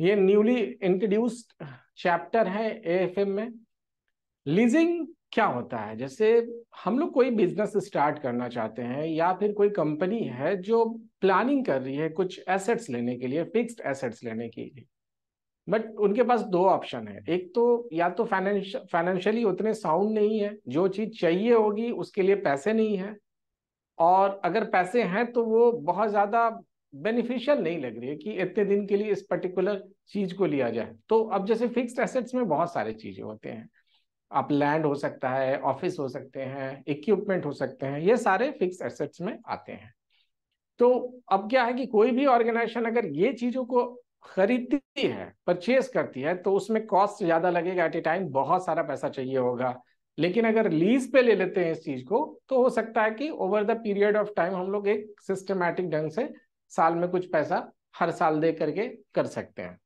ये newly introduced chapter है AFM में लीजिंग क्या होता है जैसे हम लोग कोई बिजनेस स्टार्ट करना चाहते हैं या फिर कोई कंपनी है जो प्लानिंग कर रही है कुछ एसेट्स लेने के लिए फिक्स्ड एसेट्स लेने के लिए बट उनके पास दो ऑप्शन है एक तो या तो फाइनेंश फाइनेंशियली उतने साउंड नहीं है जो चीज चाहिए होगी उसके लिए पैसे नहीं है और अगर पैसे हैं तो वो बहुत ज्यादा बेनिफिशियल नहीं लग रही है कि इतने दिन के लिए इस पर्टिकुलर चीज को लिया जाए तो अब जैसे फिक्स्ड एसेट्स में बहुत सारे चीजें होते हैं आप लैंड हो सकता है ऑफिस हो सकते हैं इक्विपमेंट हो सकते हैं ये सारे फिक्स एसेट्स में आते हैं तो अब क्या है कि कोई भी ऑर्गेनाइजेशन अगर ये चीजों को खरीदती है परचेज करती है तो उसमें कॉस्ट ज्यादा लगेगा एट ए टाइम बहुत सारा पैसा चाहिए होगा लेकिन अगर लीज पे ले लेते हैं इस चीज को तो हो सकता है कि over the period of time हम लोग एक सिस्टमैटिक ढंग से साल में कुछ पैसा हर साल दे करके कर सकते हैं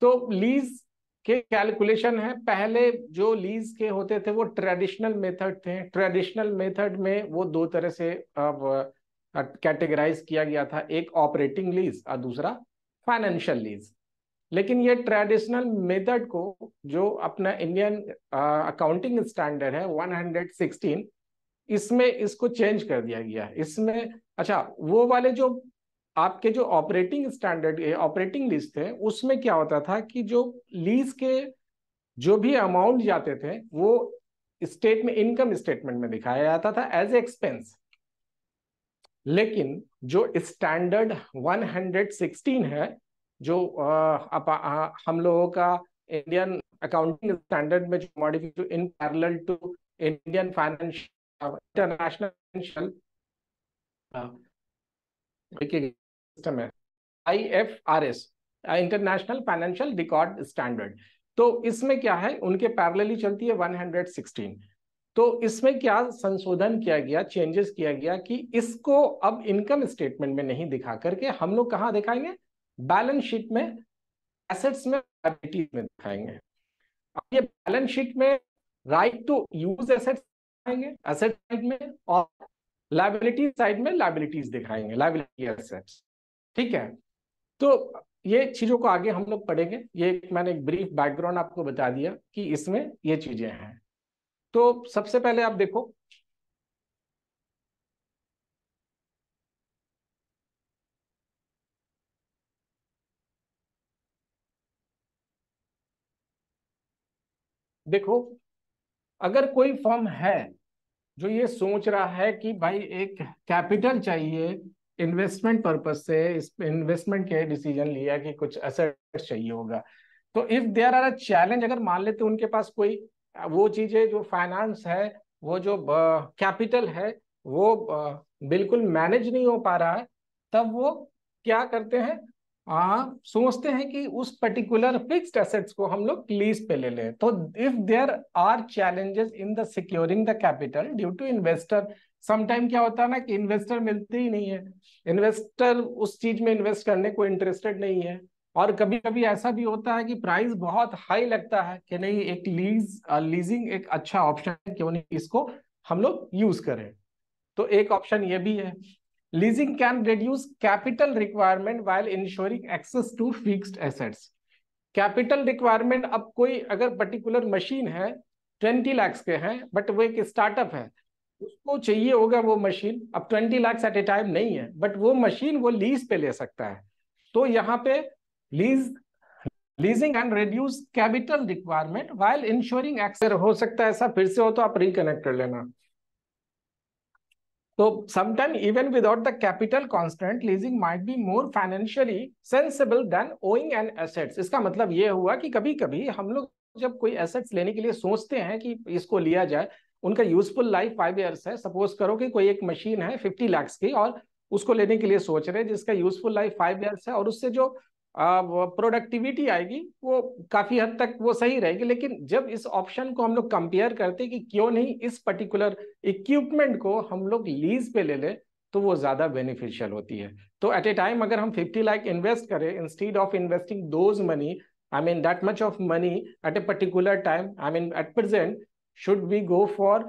तो लीज के कैलकुलेशन है पहले जो लीज के होते थे वो ट्रेडिशनल मेथड थे ट्रेडिशनल मेथड में वो दो तरह से अब कैटेगराइज किया गया था एक ऑपरेटिंग लीज और दूसरा फाइनेंशियल लीज लेकिन ये ट्रेडिशनल मेथड को जो अपना इंडियन अकाउंटिंग स्टैंडर्ड है 116 इसमें इसको चेंज कर दिया गया है इसमें अच्छा वो वाले जो आपके जो ऑपरेटिंग स्टैंडर्ड ऑपरेटिंग लिस्ट थे उसमें क्या होता था कि जो लीज के जो भी अमाउंट जाते थे वो स्टेट में इनकम स्टेटमेंट में दिखाया जाता था एज एक्सपेंस लेकिन जो स्टैंडर्ड 116 है जो आ, आ, हम लोगों का इंडियन अकाउंटिंग स्टैंडर्ड में जो modification in parallel to Indian financial international system हाँ। है I international financial record standard तो इसमें क्या है उनके पैरेलली चलती है 116 तो इसमें क्या संशोधन किया गया चेंजेस किया गया कि इसको अब इनकम स्टेटमेंट में नहीं दिखा करके हम लोग कहाँ दिखाएंगे बैलेंस शीट में एसेट्स में लाइबिलिटीज में दिखाएंगे अब ये बैलेंस शीट में राइट टू यूज एसेट्स दिखाएंगे एसेट में और लाइबिलिटी साइड में लाइबिलिटीज दिखाएंगे लाइबिलिटी एसेट्स ठीक है तो ये चीजों को आगे हम लोग पढ़ेंगे ये मैंने एक ब्रीफ बैकग्राउंड आपको बता दिया कि इसमें ये चीजें हैं तो सबसे पहले आप देखो देखो अगर कोई फॉर्म है जो ये सोच रहा है कि भाई एक कैपिटल चाहिए इन्वेस्टमेंट पर्पज से इस इन्वेस्टमेंट के डिसीजन लिया कि कुछ असर चाहिए होगा तो if there are a challenge अगर मान लेते उनके पास कोई वो चीजें जो फाइनेंस है वो जो कैपिटल है वो बिल्कुल मैनेज नहीं हो पा रहा है तब वो क्या करते हैं आ, सोचते हैं कि उस पर्टिकुलर फिक्स्ड एसेट्स को हम लोग लीज पे ले लें तो if there are challenges in the securing the capital due to investor sometime क्या होता है ना कि इन्वेस्टर मिलते ही नहीं है इन्वेस्टर उस चीज में इन्वेस्ट करने को इंटरेस्टेड नहीं है और कभी कभी ऐसा भी होता है कि प्राइस बहुत हाई लगता है कि नहीं एक लीज लीजिंग uh, एक अच्छा ऑप्शन है क्यों नहीं इसको हम लोग यूज करें तो एक ऑप्शन ये भी है leasing can reduce capital requirement while insuring access to fixed assets capital requirement अब कोई अगर पर्टिकुलर मशीन है ट्वेंटी लैक्स के हैं बट वो एक स्टार्टअप है उसको चाहिए होगा वो मशीन अब twenty lakhs at a time नहीं है बट वो मशीन वो लीज पे ले सकता है तो यहाँ पे lease leasing and reduce capital requirement while insuring access हो सकता है ऐसा फिर से हो तो आप रिकनेक्ट कर लेना So sometimes even without the capital constant, leasing might be more financially sensible than owing an assets. इसका मतलब ये हुआ कि कभी कभी हम लोग जब कोई एसेट्स लेने के लिए सोचते हैं कि इसको लिया जाए उनका यूजफुल लाइफ फाइव ईयर्स है सपोज करो कि कोई एक मशीन है फिफ्टी लैक्स की और उसको लेने के लिए सोच रहे हैं जिसका यूजफुल लाइफ फाइव ईयर्स है और उससे जो प्रोडक्टिविटी आएगी वो काफी हद तक वो सही रहेगी लेकिन जब इस ऑप्शन को हम लोग कंपेयर करते कि क्यों नहीं इस पर्टिकुलर इक्विपमेंट को हम लोग लीज पे ले लें तो वो ज्यादा बेनिफिशियल होती है तो एट ए टाइम अगर हम 50 लाख इन्वेस्ट करें instead of investing those money I mean that much of money at a particular time I mean at present should we go for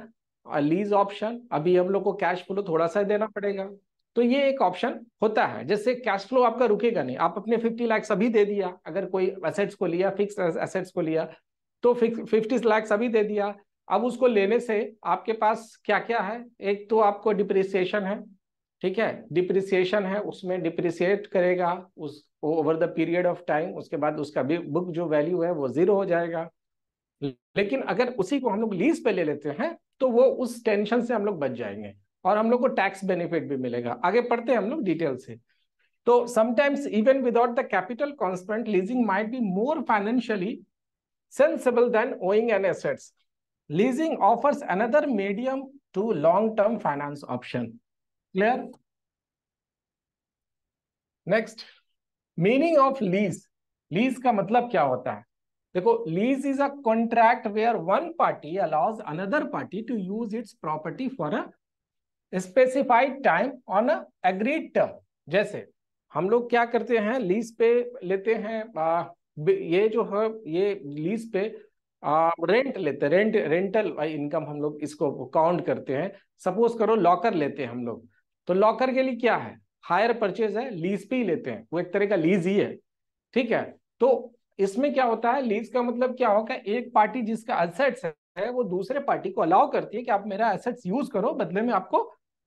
lease option अभी हम लोग को कैश फ्लो थोड़ा सा देना पड़ेगा तो ये एक ऑप्शन होता है जैसे कैश फ्लो आपका रुकेगा नहीं आप अपने फिफ्टी लैक्स अभी दे दिया अगर कोई एसेट्स को लिया फिक्स एसेट्स को लिया तो फिक्स फिफ्टी लैक्स अभी दे दिया अब उसको लेने से आपके पास क्या क्या है एक तो आपको डिप्रिसिएशन है ठीक है डिप्रिसिएशन है उसमें डिप्रिसिएट करेगा उस over the period of time उसके बाद उसका बुक जो वैल्यू है वो जीरो हो जाएगा लेकिन अगर उसी को हम लोग लीज पे ले लेते हैं तो वो उस टेंशन से हम लोग बच जाएंगे और हम लोग को टैक्स बेनिफिट भी मिलेगा आगे पढ़ते हैं हम लोग डिटेल से तो sometimes even without the capital constant leasing might be more financially sensible than owning an assets leasing offers another medium to long term finance option clear next meaning of lease lease का मतलब क्या होता है देखो lease is a contract where one party allows another party to use its property for a specified time on agreed term जैसे हम लोग क्या करते हैं लीज पे लेते हैं आ, ये जो है ये लीज पे आ, रेंट लेते हैं रेंट रेंटल इनकम हम लोग इसको काउंट करते हैं सपोज करो लॉकर लेते हैं हम लोग तो लॉकर के लिए क्या है हायर परचेज है लीज पे ही लेते हैं वो एक तरह का लीज ही है ठीक है तो इसमें क्या होता है लीज का मतलब क्या होगा एक पार्टी जिसका असेट्स है है वो दूसरे पार्टी को अलाउ करती है कि आप मेरा एसेट्स यूज करो बदले में आपको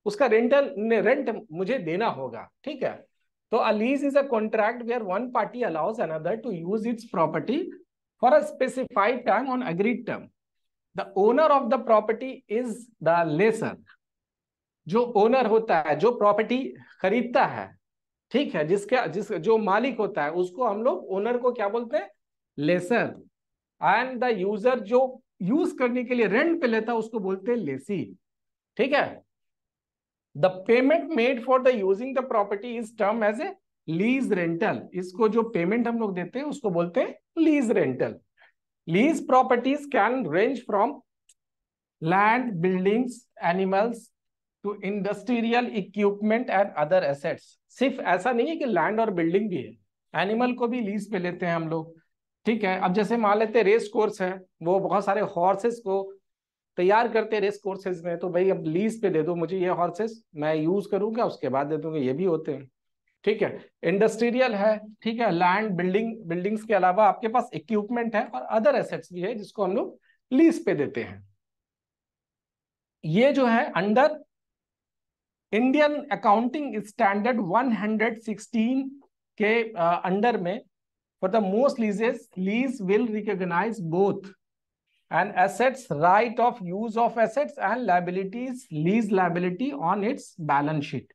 उसका रेंटल रेंट मुझे देना होगा ठीक है तो a lease is a contract where one party allows another to use its property for a specified term on agreed term the owner of the property is the lessor जो ओनर होता है जो प्रॉपर्टी खरीदता है ठीक है जिसके जिस जो मालिक होता है उसको हम लोग ओनर को क्या बोलते हैं लेसर एंड द यूजर जो यूज करने के लिए रेंट पे लेता उसको बोलते हैं लेसी ठीक है the payment made for the using the property is term as a lease rental इसको जो पेमेंट हम लोग देते हैं उसको बोलते हैं lease rental lease properties can range from land buildings animals to industrial equipment and other assets सिर्फ ऐसा नहीं है कि लैंड और बिल्डिंग भी है एनिमल को भी लीज पे लेते हैं हम लोग ठीक है अब जैसे मान लेते रेस कोर्स है वो बहुत सारे हॉर्सेस को तैयार करते रेस कोर्सेज में तो भाई अब लीज पे दे दो मुझे ये हॉर्सेस मैं यूज करूंगा उसके बाद दे दूंगा ये भी होते हैं ठीक है इंडस्ट्रियल है ठीक है लैंड बिल्डिंग बिल्डिंग्स के अलावा आपके पास इक्विपमेंट है और अदर एसेट्स भी है जिसको हम लोग लीज पे देते हैं ये जो है अंडर इंडियन अकाउंटिंग स्टैंडर्ड 116 के अंडर में For the most leases, lease will recognize both and assets right of use of assets and liabilities lease liability on its balance sheet.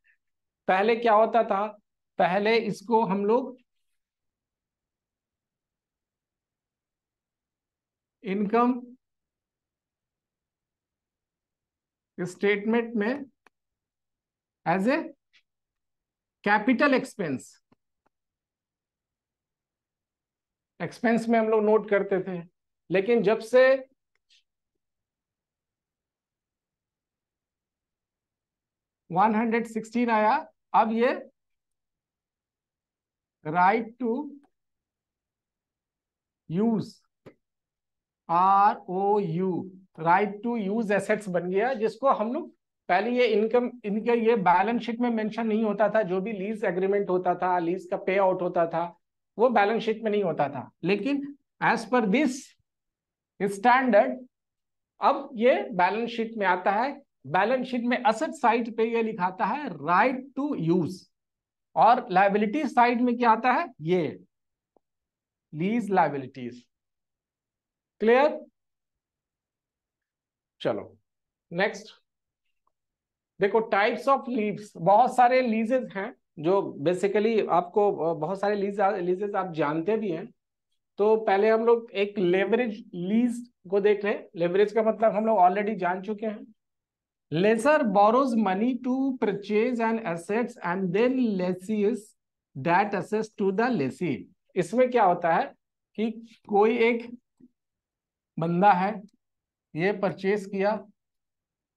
पहले क्या होता था पहले इसको हम लोग इनकम स्टेटमेंट में as a capital expense expense में हम लोग नोट करते थे लेकिन जब से वन हंड्रेड सिक्सटीन आया अब ये right to use R O U right to use assets बन गया जिसको हम लोग पहले ये इनकम इनके ये बैलेंस शीट में मेंशन नहीं होता था जो भी लीज एग्रीमेंट होता था लीज का पे आउट होता था वो बैलेंस शीट में नहीं होता था लेकिन एज पर दिस स्टैंडर्ड अब ये बैलेंस शीट में आता है बैलेंस शीट में असट साइड पे ये लिखाता है राइट टू यूज और लाइबिलिटी साइड में क्या आता है ये लीज लाइबिलिटीज क्लियर चलो नेक्स्ट देखो टाइप्स ऑफ लीव्स बहुत सारे लीजेस हैं जो बेसिकली आपको बहुत सारे लीज लीजेज आप जानते भी हैं तो पहले हम लोग एक लेवरेज लीज को देख लें लेवरेज का मतलब हम लोग ऑलरेडी जान चुके हैं lessor borrows money to purchase and assets and then leases that assets to the lessee इसमें क्या होता है कि कोई एक बंदा है ये परचेज किया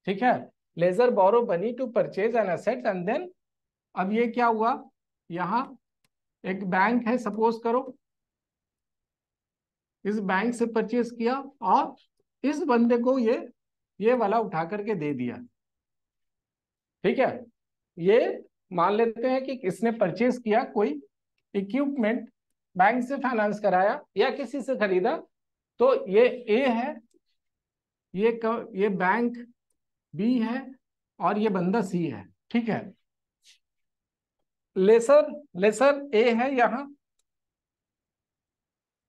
ठीक है lessor borrow money to purchase an assets and then अब ये क्या हुआ यहां एक बैंक है सपोज करो इस बैंक से परचेस किया और इस बंदे को ये ये वाला उठा करके दे दिया ठीक है ये मान लेते हैं कि इसने परचेस किया कोई इक्विपमेंट बैंक से फाइनेंस कराया या किसी से खरीदा तो ये ए है ये कर, ये बैंक बी है और ये बंदा सी है ठीक है लेसर लेसर ए है यहाँ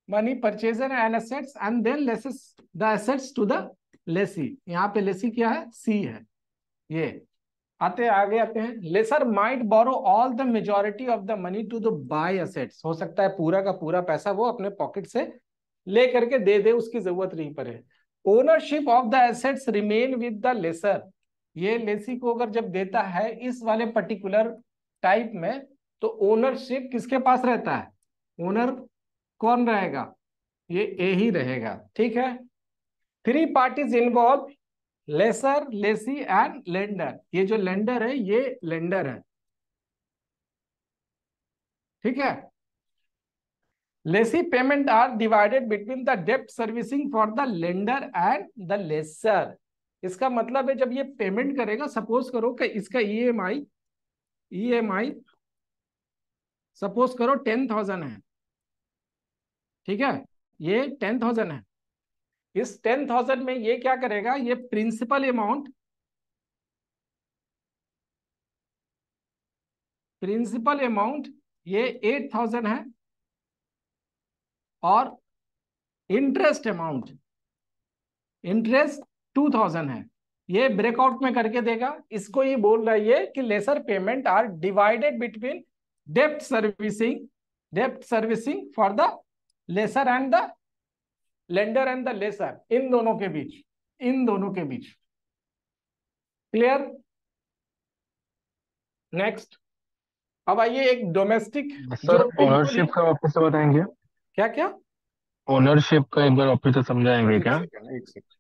money purchaser and assets and then leases the assets to the lessee यहाँ पे लेसी क्या है सी है ये आते आगे आते हैं lessor might borrow all the majority of the money to the buy assets हो सकता है पूरा का पूरा पैसा वो अपने पॉकेट से ले करके दे दे उसकी जरूरत नहीं पड़े ownership of the assets remain with the lessor ये लेसी को अगर जब देता है इस वाले पर्टिकुलर टाइप में तो ओनरशिप किसके पास रहता है ओनर कौन रहेगा ये ए ही रहेगा ठीक है three parties involve lessor lessee and lender ये जो लेंडर है ये लेंडर है ठीक है lessee payment are divided between the डेप्ट servicing for the lender and the lessor इसका मतलब है जब ये पेमेंट करेगा सपोज करो कि इसका EMI e EMI e suppose करो टेन थाउजेंड है ठीक है ये टेन थाउजेंड है इस टेन थाउजेंड में ये क्या करेगा ये प्रिंसिपल अमाउंट प्रिंसिपल अमाउंट ये एट थाउजेंड है और interest amount interest two thousand है ये ब्रेकआउट में करके देगा इसको ये बोल रही है कि laser payment are divided between dept servicing dept servicing for the lesser and the lender and the laser इन दोनों के बीच इन दोनों के बीच क्लियर नेक्स्ट अब आइए एक डोमेस्टिक ओनरशिप का वापस बताएंगे क्या क्या ओनरशिप का एक बार वापस समझाएंगे क्या एक सेकंड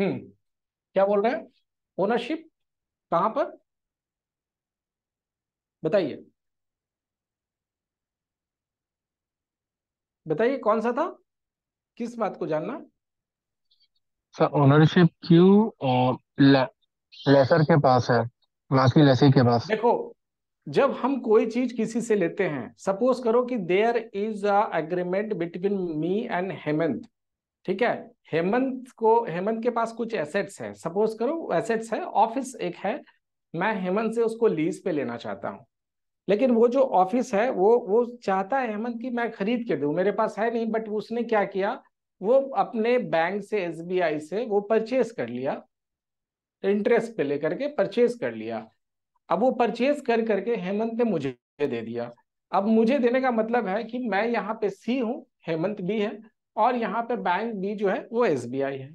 हम्म क्या बोल रहे हैं ओनरशिप कहां पर बताइए बताइए कौन सा था किस बात को जानना सर ओनरशिप क्यू और ले, लेसर के पास है लास्टली लेसी के पास देखो जब हम कोई चीज किसी से लेते हैं सपोज करो कि there is agreement between me and Hemant ठीक है हेमंत को हेमंत के पास कुछ एसेट्स है सपोज करो एसेट्स है ऑफिस एक है मैं हेमंत से उसको लीज पे लेना चाहता हूँ लेकिन वो जो ऑफिस है वो वो चाहता है हेमंत की मैं खरीद के दू मेरे पास है नहीं बट उसने क्या किया वो अपने बैंक से एस से वो परचेज कर लिया इंटरेस्ट पे लेकर के परचेज कर लिया अब वो परचेज कर करके हेमंत ने मुझे दे दिया अब मुझे देने का मतलब है कि मैं यहाँ पे सी हूँ हेमंत भी है और यहाँ पे बैंक बी जो है वो एस है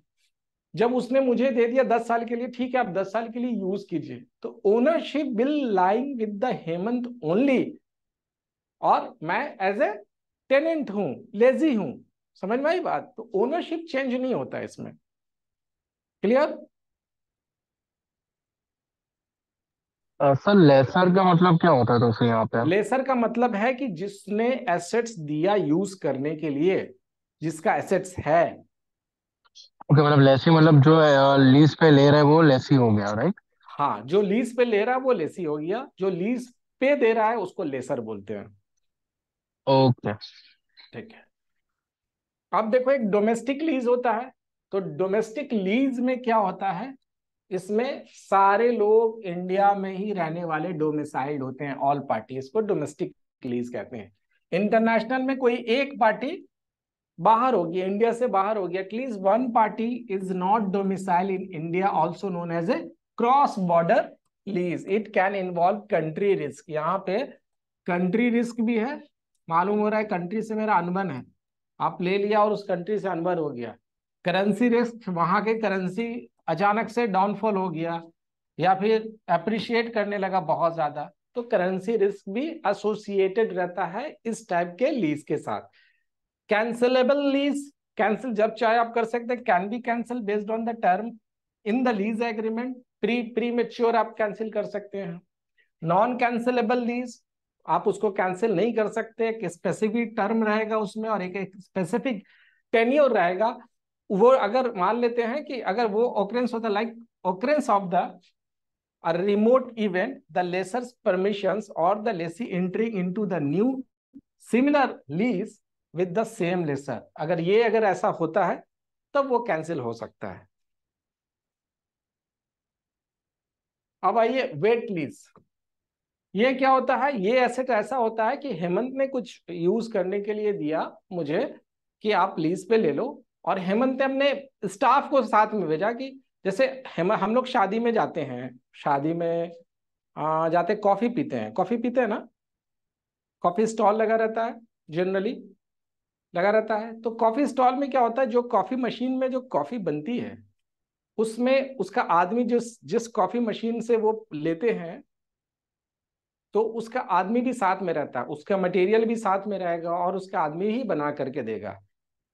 जब उसने मुझे दे दिया दस साल के लिए ठीक है आप दस साल के लिए यूज कीजिए तो ownership will lying with the Hemant only और मैं एज ए टेनेंट हूं लेजी हूं समझ में आई बात तो ओनरशिप चेंज नहीं होता इसमें क्लियर सर लेसर का मतलब क्या होता है तो यहाँ पे लेसर का मतलब है कि जिसने एसेट्स दिया यूज करने के लिए जिसका एसेट्स है ओके मतलब लेसी मतलब जो लीज पे ले रहा है वो लेसी हो गया राइट हाँ जो लीज पे ले रहा है वो लेसी हो गया जो लीज पे दे रहा है उसको लेसर बोलते हैं ओके ठीक है अब देखो एक डोमेस्टिक लीज होता है तो डोमेस्टिक लीज में क्या होता है इसमें सारे लोग इंडिया में ही रहने वाले डोमिसाइल्ड होते हैं ऑल पार्टी इसको डोमेस्टिक लीज कहते हैं इंटरनेशनल में कोई एक पार्टी बाहर हो गया इंडिया से बाहर हो गया at least one party is not domicile in India also known as a cross border lease it can involve country risk यहाँ पे कंट्री रिस्क भी है मालूम हो रहा है कंट्री से मेरा अनबन है आप ले लिया और उस कंट्री से अनबन हो गया करेंसी रिस्क वहां के करेंसी अचानक से डाउनफॉल हो गया या फिर अप्रिशिएट करने लगा बहुत ज्यादा तो करेंसी रिस्क भी एसोसिएटेड रहता है इस टाइप के लीज के साथ कैंसलेबल लीज कैंसिल जब चाहे आप कर सकते हैं can be cancel based on the term in the lease agreement pre premature आप कैंसिल कर सकते हैं नॉन कैंसिलेबल लीज आप उसको कैंसिल नहीं कर सकते एक स्पेसिफिक टर्म रहेगा उसमें और एक, स्पेसिफिक टेन्योर रहेगा वो अगर मान लेते हैं कि अगर वो ओकरेंस होता like occurrence of the remote event the the permissions और the lessee entry into the new similar lease with the same lessor अगर ये अगर ऐसा होता है तब वो कैंसिल हो सकता है अब आइए वेट लीज ये क्या होता है ये एसेट ऐसा होता है कि हेमंत ने कुछ यूज करने के लिए दिया मुझे कि आप लीज पे ले लो और हेमंत ने अपने स्टाफ को साथ में भेजा कि जैसे हम लोग शादी में जाते हैं शादी में आ, जाते कॉफी पीते हैं कॉफी पीते हैं ना कॉफी स्टॉल लगा रहता है जनरली लगा रहता है तो कॉफी स्टॉल में क्या होता है जो कॉफी मशीन में जो कॉफी बनती है उसमें उसका आदमी जिस जिस कॉफी मशीन से वो लेते हैं तो उसका आदमी भी साथ में रहता है उसका मटेरियल भी साथ में रहेगा और उसका आदमी ही बना करके देगा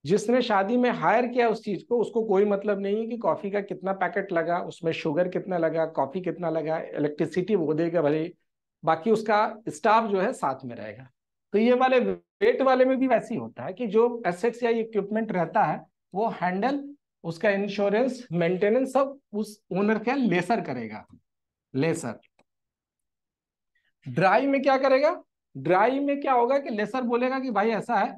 जिसने शादी में हायर किया उस चीज को उसको कोई मतलब नहीं है कि कॉफी का कितना पैकेट लगा उसमें शुगर कितना लगा कॉफी कितना लगा इलेक्ट्रिसिटी वो देगा भले बाकी उसका स्टाफ जो है साथ में रहेगा तो ये वाले वेट वाले में भी वैसे ही होता है कि जो एसेट्स या इक्विपमेंट रहता है वो हैंडल उसका इंश्योरेंस मेंटेनेंस सब उस ओनर का लेसर करेगा लेसर ड्राई में क्या करेगा ड्राई में क्या होगा कि लेसर बोलेगा कि भाई ऐसा है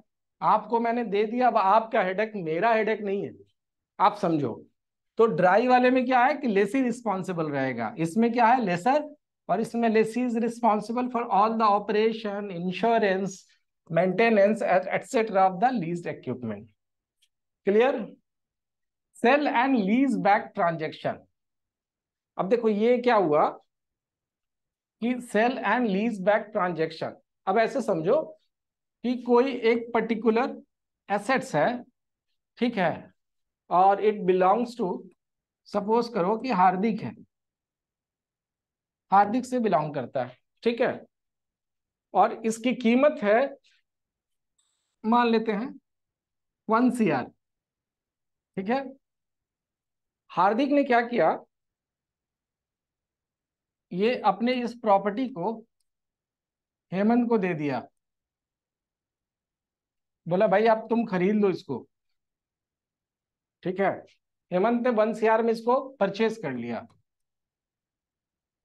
आपको मैंने दे दिया अब आपका हेडेक मेरा हेडेक नहीं है आप समझो तो ड्राई वाले में क्या है कि लेसी रिस्पॉन्सिबल रहेगा इसमें क्या है लेसर और इसमें lessee is responsible for all the operation insurance maintenance etcetera of the lease equipment clear sale and lease back transaction अब देखो ये क्या हुआ कि sale and lease back transaction अब ऐसे समझो कि कोई एक पर्टिकुलर एसेट्स है ठीक है और इट बिलोंग्स टू सपोज करो कि हार्दिक है हार्दिक से बिलोंग करता है ठीक है और इसकी कीमत है मान लेते हैं वन सीआर ठीक है हार्दिक ने क्या किया ये अपने इस प्रॉपर्टी को हेमंत को दे दिया बोला भाई आप तुम खरीद लो इसको ठीक है हेमंत ने वन आर में इसको परचेस कर लिया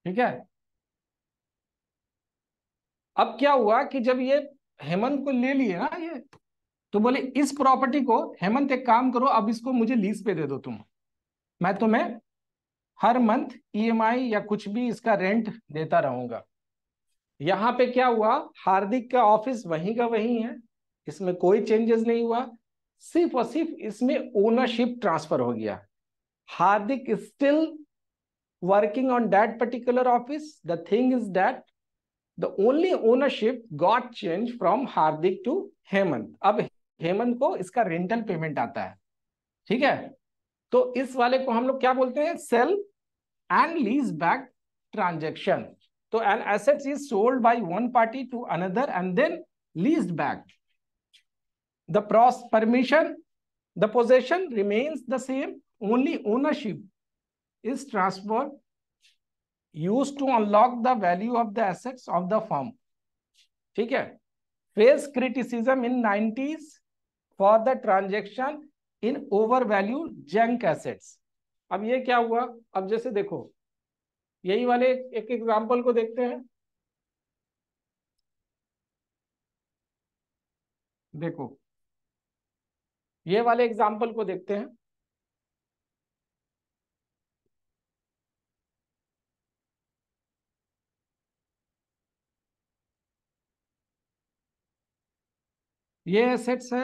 ठीक है अब क्या हुआ कि जब ये हेमंत को ले लिए ना ये तो बोले इस प्रॉपर्टी को हेमंत एक काम करो अब इसको मुझे लीज पे दे दो तुम मैं तुम्हें हर मंथ ईएमआई e या कुछ भी इसका रेंट देता रहूंगा यहां पे क्या हुआ हार्दिक का ऑफिस वहीं का वहीं है इसमें कोई चेंजेस नहीं हुआ सिर्फ और सिर्फ इसमें ओनरशिप ट्रांसफर हो गया Hardik still working on that particular office. The thing is that the only ownership got changed from hardik to hemant ab hemant ko iska rental payment aata hai theek hai to is wale ko hum log kya bolte hain sell and lease back transaction तो an asset is sold by one party to another and then leased back the pros permission the possession remains the same only ownership is transferred used to unlock the value of the assets of the firm ठीक है face criticism in 90s for the transaction in over value junk assets अब ये क्या हुआ अब जैसे देखो यही वाले एक एग्जांपल को देखते हैं देखो ये वाले एग्जांपल को देखते हैं ये एसेट्स है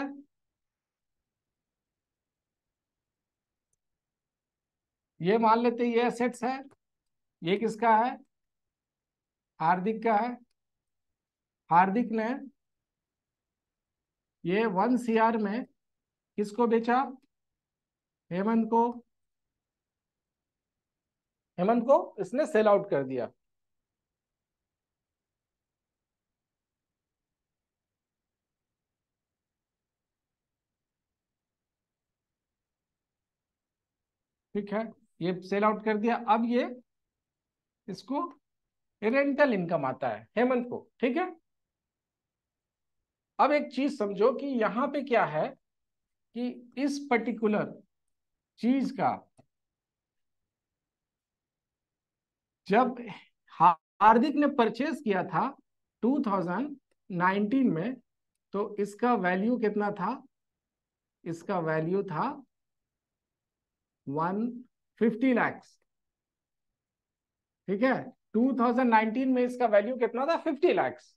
ये मान लेते ये एसेट्स है ये किसका है हार्दिक का है हार्दिक ने ये वन सीआर में किसको बेचा हेमंत को हेमंत को इसने सेल आउट कर दिया ठीक है ये सेल आउट कर दिया अब ये इसको रेंटल इनकम आता है हेमंत को ठीक है अब एक चीज समझो कि यहां पे क्या है कि इस पर्टिकुलर चीज का जब हार्दिक ने परचेज किया था 2019 में तो इसका वैल्यू कितना था इसका वैल्यू था वन फिफ्टी लैक्स ठीक है 2019 में इसका वैल्यू कितना था 50 लैक्स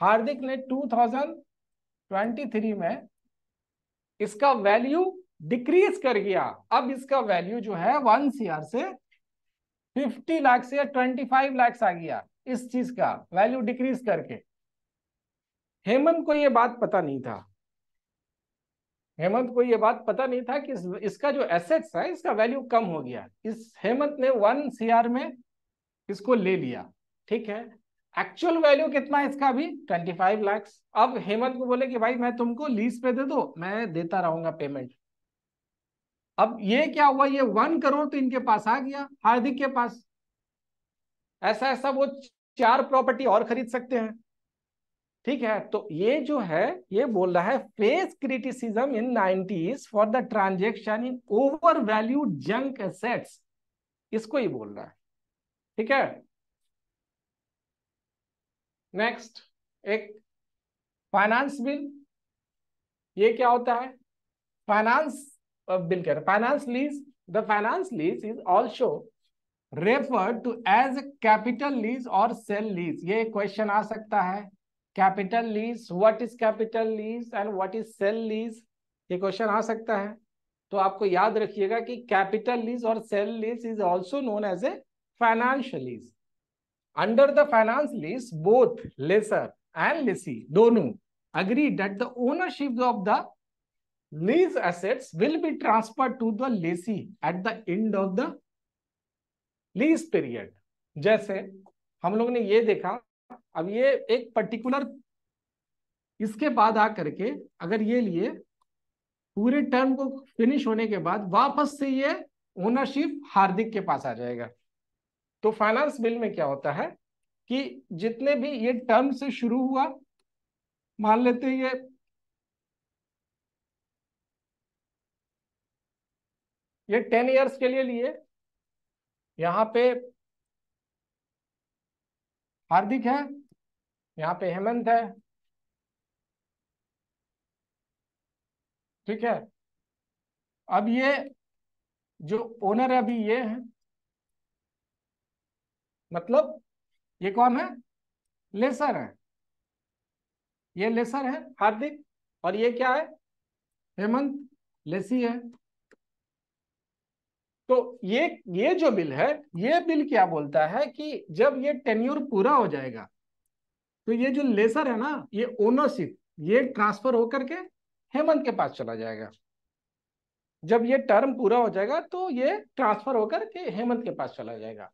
हार्दिक ने 2023 में इसका वैल्यू डिक्रीज कर गया अब इसका वैल्यू जो है वन सीआर से 50 लाख से 25 लाख आ गया इस चीज का वैल्यू डिक्रीज करके हेमंत को यह बात पता नहीं था हेमंत को यह बात पता नहीं था कि इस, इसका जो एसेट्स है इसका वैल्यू कम हो गया इस हेमंत ने वन सीआर में इसको ले लिया ठीक है एक्चुअल वैल्यू कितना है इसका अभी फाइव लैक्स अब हेमंत को बोले कि भाई मैं तुमको लीज पे दे दो मैं देता रहूंगा पेमेंट अब ये क्या हुआ ये वन करोड़ तो इनके पास आ गया हार्दिक के पास ऐसा ऐसा वो चार प्रॉपर्टी और खरीद सकते हैं ठीक है तो ये जो है ये बोल रहा है face criticism in nineties for the transaction in over value junk assets इसको ही बोल रहा है ठीक है नेक्स्ट एक फाइनेंस बिल ये क्या होता है फाइनेंस बिल कह रहे finance lease the finance lease is also refer to as capital lease और सेल लीज ये क्वेश्चन आ सकता है capital lease what is capital lease and what is sale lease ये क्वेश्चन आ सकता है तो आपको याद रखिएगा कि कैपिटल लीज और sale lease is also known as a finance lease under the finance lease both lessor and lessee दोनों agree that the ownership of the lease assets will be transfer to the lessee at the end of the lease period जैसे हम लोग ने ये देखा अब ये एक पर्टिकुलर इसके बाद आ करके अगर ये लिए पूरे टर्म को फिनिश होने के बाद वापस से ये ओनरशिप हार्दिक के पास आ जाएगा तो फाइनेंस बिल में क्या होता है कि जितने भी ये टर्म से शुरू हुआ मान लेते हैं ये ये टेन इयर्स के लिए लिए यहां पे हार्दिक है यहाँ पे हेमंत है ठीक है अब ये जो ओनर है अभी ये है मतलब ये कौन है लेसर है ये लेसर है हार्दिक और ये क्या है हेमंत लेसी है तो ये ये जो बिल है ये बिल क्या बोलता है कि जब ये टेन्यूर पूरा हो जाएगा तो ये जो लेसर है ना ये ओनरशिप ये ट्रांसफर होकर के हेमंत के पास चला जाएगा जब ये टर्म पूरा हो जाएगा तो ये ट्रांसफर होकर के हेमंत के पास चला जाएगा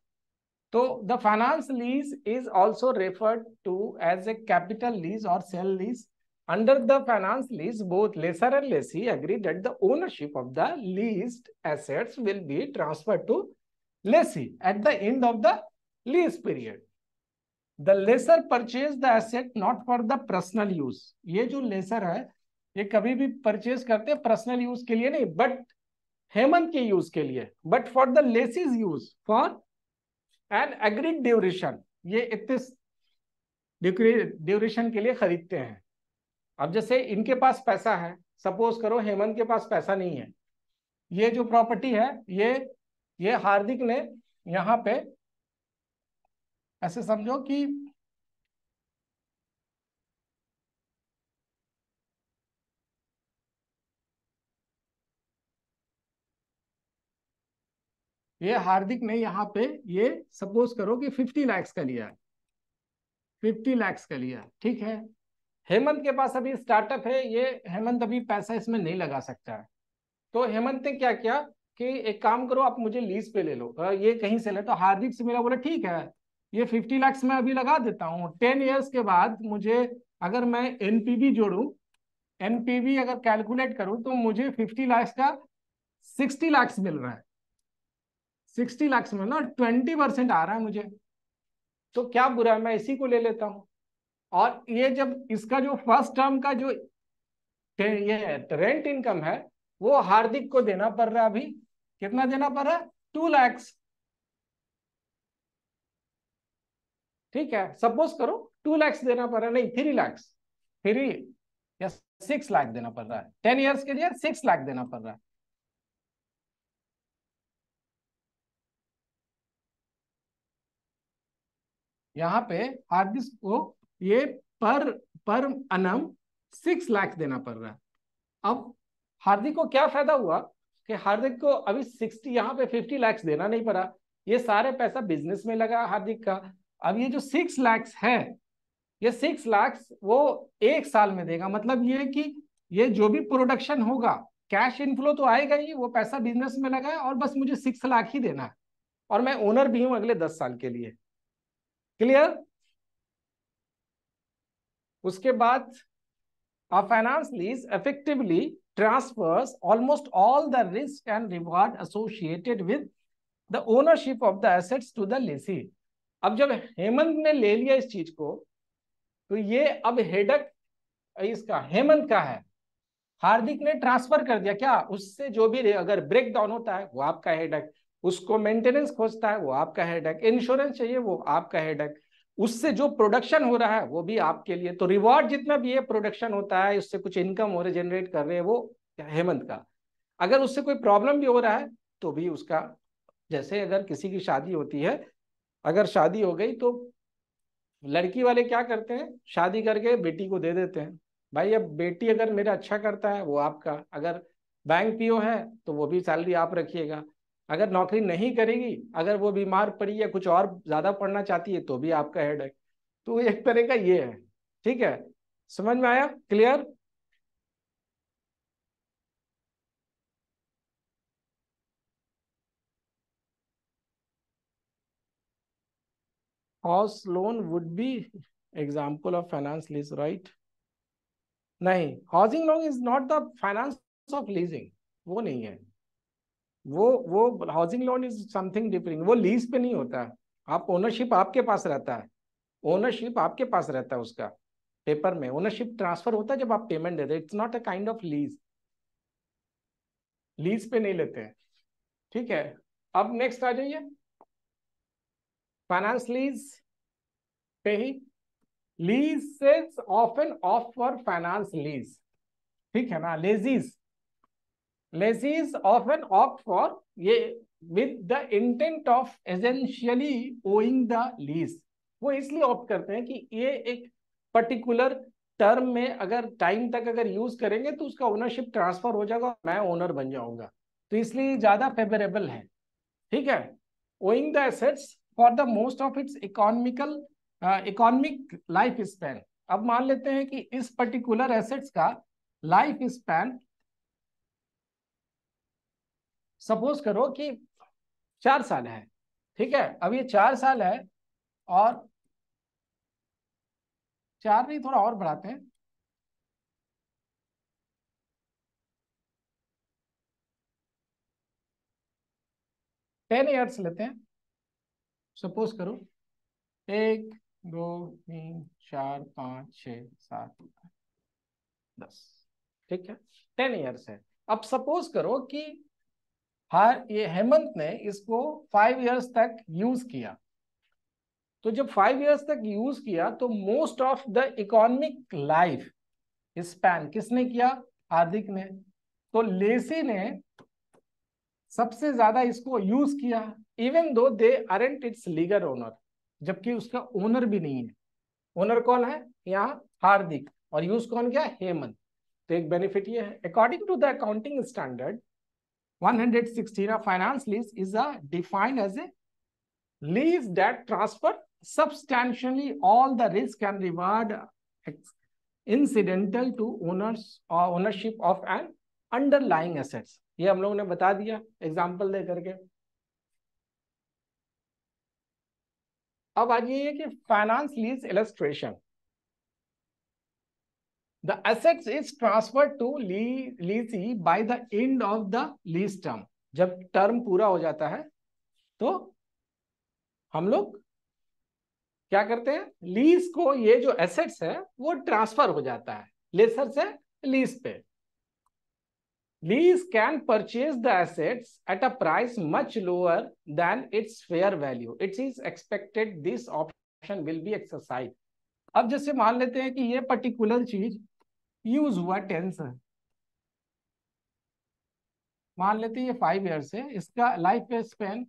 तो the finance lease is also referred to as a capital lease और sale lease Under the finance lease, both lessor and lessee agree that the ownership of the leased assets will be transferred to lessee at the end of the lease period. The lessor purchased the asset not for the personal use. ये जो lessor है ये कभी भी purchase करते हैं personal use के लिए नहीं but हेमंत के यूज के लिए but for the lessees use for an agreed duration ये इतने ड्यूरेशन के लिए खरीदते हैं अब जैसे इनके पास पैसा है सपोज करो हेमंत के पास पैसा नहीं है ये जो प्रॉपर्टी है ये ये हार्दिक ने यहाँ पे ऐसे समझो कि ये हार्दिक ने यहाँ पे ये सपोज करो कि फिफ्टी लैक्स का लिया है फिफ्टी लैक्स का लिया ठीक है हेमंत के पास अभी स्टार्टअप है ये हेमंत अभी पैसा इसमें नहीं लगा सकता है तो हेमंत ने क्या किया कि एक काम करो आप मुझे लीज पे ले लो ये कहीं से ले तो हार्दिक से मेरा बोला ठीक है ये फिफ्टी लैक्स में अभी लगा देता हूँ टेन ईयर्स के बाद मुझे अगर मैं एन जोड़ू एन अगर कैलकुलेट करूँ तो मुझे फिफ्टी लैक्स का सिक्सटी लैक्स मिल रहा है सिक्सटी लैक्स में ना ट्वेंटी परसेंट आ रहा है मुझे तो क्या बुरा है मैं इसी को ले लेता हूँ और ये जब इसका जो फर्स्ट टर्म का जो ये रेंट इनकम है वो हार्दिक को देना पड़ रहा है अभी कितना देना पड़ रहा है टू लैक्स ठीक है सपोज करो टू लैक्स देना पड़ रहा है नहीं थ्री लैक्स थ्री या सिक्स लाख देना पड़ रहा है टेन इयर्स के लिए सिक्स लाख देना पड़ रहा है यहाँ पे हार्दिक को ये पर पर अनम सिक्स लाख देना पड़ रहा है अब हार्दिक को क्या फायदा हुआ कि हार्दिक को अभी सिक्सटी यहाँ पे फिफ्टी लैक्स देना नहीं पड़ा ये सारे पैसा बिजनेस में लगा हार्दिक का अब ये जो सिक्स लैक्स है ये सिक्स लैक्स वो एक साल में देगा मतलब ये कि ये जो भी प्रोडक्शन होगा कैश इनफ्लो तो आएगा ही वो पैसा बिजनेस में लगा है और बस मुझे सिक्स लाख ही देना है और मैं ओनर भी हूँ अगले दस साल के लिए क्लियर उसके बाद a finance lease effectively transfers almost all the risk and reward associated with the ownership of the assets to the lessee अब जब हेमंत ने ले लिया इस चीज को तो ये अब हेडक इसका हेमंत का है हार्दिक ने ट्रांसफर कर दिया क्या उससे जो भी अगर ब्रेक डाउन होता है वो आपका हेडक उसको मेंटेनेंस खोजता है वो आपका हेडक इंश्योरेंस चाहिए वो आपका हेडक उससे जो प्रोडक्शन हो रहा है वो भी आपके लिए तो रिवॉर्ड जितना भी है प्रोडक्शन होता है उससे कुछ इनकम हो रहा है जनरेट कर रहे हैं वो हेमंत का अगर उससे कोई प्रॉब्लम भी हो रहा है तो भी उसका जैसे अगर किसी की शादी होती है अगर शादी हो गई तो लड़की वाले क्या करते हैं शादी करके बेटी को दे देते हैं भाई अब बेटी अगर मेरा अच्छा करता है वो आपका अगर बैंक पीओ है तो वो भी सैलरी आप रखिएगा अगर नौकरी नहीं करेगी अगर वो बीमार पड़ी या कुछ और ज्यादा पढ़ना चाहती है तो भी आपका हेड है तो एक तरह का ये है ठीक है समझ में आया clear house loan would be example of finance lease right नहीं housing loan is not the finance of leasing वो नहीं है वो वो housing loan is something differing वो लीज पे नहीं होता है आप ओनरशिप आपके पास रहता है ओनरशिप आपके पास रहता है उसका पेपर में ओनरशिप ट्रांसफर होता है जब आप पेमेंट देते it's not a kind of lease lease पे नहीं लेते हैं ठीक है अब नेक्स्ट आ जाइए फाइनेंस लीज पे ही lease sales of an of for finance lease ठीक है ना lessees lessees often opt for ये with the intent of essentially owing the lease वो इसलिए ऑप्ट करते हैं कि ये एक पर्टिकुलर टर्म में अगर टाइम तक अगर यूज करेंगे तो उसका ओनरशिप ट्रांसफर हो जाएगा मैं ओनर बन जाऊंगा तो इसलिए ज्यादा फेवरेबल है ठीक है owing the assets for the most of its economical economic life span अब मान लेते हैं कि इस पर्टिकुलर एसेट्स का लाइफ स्पैन सपोज करो कि चार साल है ठीक है अब ये चार साल है और चार नहीं थोड़ा और बढ़ाते हैं टेन ईयर्स लेते हैं सपोज करो एक दो तीन चार पांच छ सात दस ठीक है टेन ईयर्स है अब सपोज करो कि हर ये हेमंत ने इसको फाइव इयर्स तक यूज किया तो जब फाइव इयर्स तक यूज किया तो most of the economic life span किसने किया हार्दिक ने तो लेसी ने सबसे ज्यादा इसको यूज किया even though they aren't it's legal owner जबकि उसका ओनर भी नहीं है ओनर कौन है यहाँ हार्दिक और यूज कौन क्या हेमंत तो एक बेनिफिट ये है according to the accounting standard 116 of finance lease is a, defined as a lease that transfer substantially all the risk and reward incidental to owners or ownership of an underlying assets. ये हम लोगों ने बता दिया example दे करके अब आ जाइए कि finance lease illustration The assets is transferred to leasee by the end of the lease term. जब टर्म पूरा हो जाता है तो हम लोग क्या करते हैं लीज को ये जो एसेट्स है वो ट्रांसफर हो जाता है लेसर से लीज पे lease can purchase the assets at a price much lower than its fair value its is expected this option will be exercise अब जैसे मान लेते हैं कि ये पर्टिकुलर चीज यूज हुआ टेंस है मान लेते हैं ये फाइव ईयर्स है इसका लाइफ स्पेन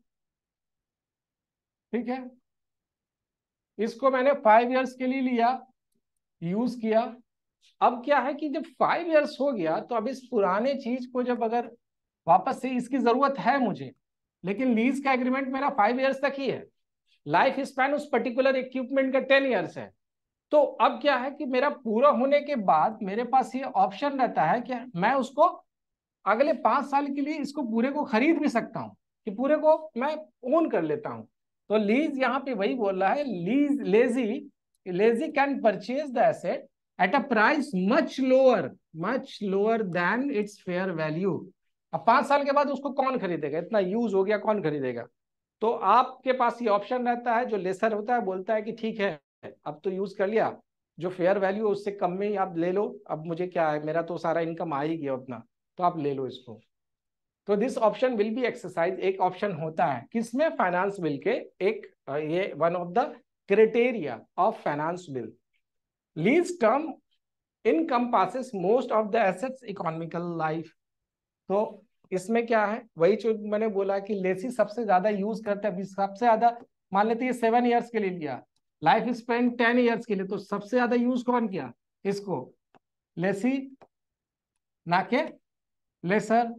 ठीक है इसको मैंने फाइव ईयर्स के लिए लिया यूज किया अब क्या है कि जब फाइव ईयर्स हो गया तो अब इस पुराने चीज को जब अगर वापस से इसकी जरूरत है मुझे लेकिन लीज का एग्रीमेंट मेरा फाइव ईयर्स तक ही है लाइफ स्पैन उस पर्टिकुलर इक्विपमेंट का टेन ईयर्स है तो अब क्या है कि मेरा पूरा होने के बाद मेरे पास ये ऑप्शन रहता है कि मैं उसको अगले पांच साल के लिए इसको पूरे को खरीद भी सकता हूँ कि पूरे को मैं ओन कर लेता हूँ तो लीज यहाँ पे वही बोल रहा है lease lessee lessee can purchase the asset at a price much lower much lower than its fair value अब पांच साल के बाद उसको कौन खरीदेगा इतना यूज हो गया कौन खरीदेगा तो आपके पास ये ऑप्शन रहता है जो लेसर होता है बोलता है कि ठीक है है अब तो यूज कर लिया जो फेयर वैल्यू है उससे कम में ही आप ले लो अब मुझे क्या है मेरा तो सारा इनकम आ ही गया अपना तो आप ले लो इसको तो this option will be exercise एक ऑप्शन होता है किसमें फाइनेंस बिल के एक ये one of the criteria of finance bill lease term income passes most of the assets economical life तो इसमें क्या है वही जो मैंने बोला कि लेसी सबसे ज्यादा यूज करते हैं अभी सबसे ज्यादा मान लेते हैं सेवन ईयर्स के लिए लिया लाइफ स्पेन टेन ईयर्स के लिए तो सबसे ज्यादा यूज कौन किया इसको लेसी ना के lessor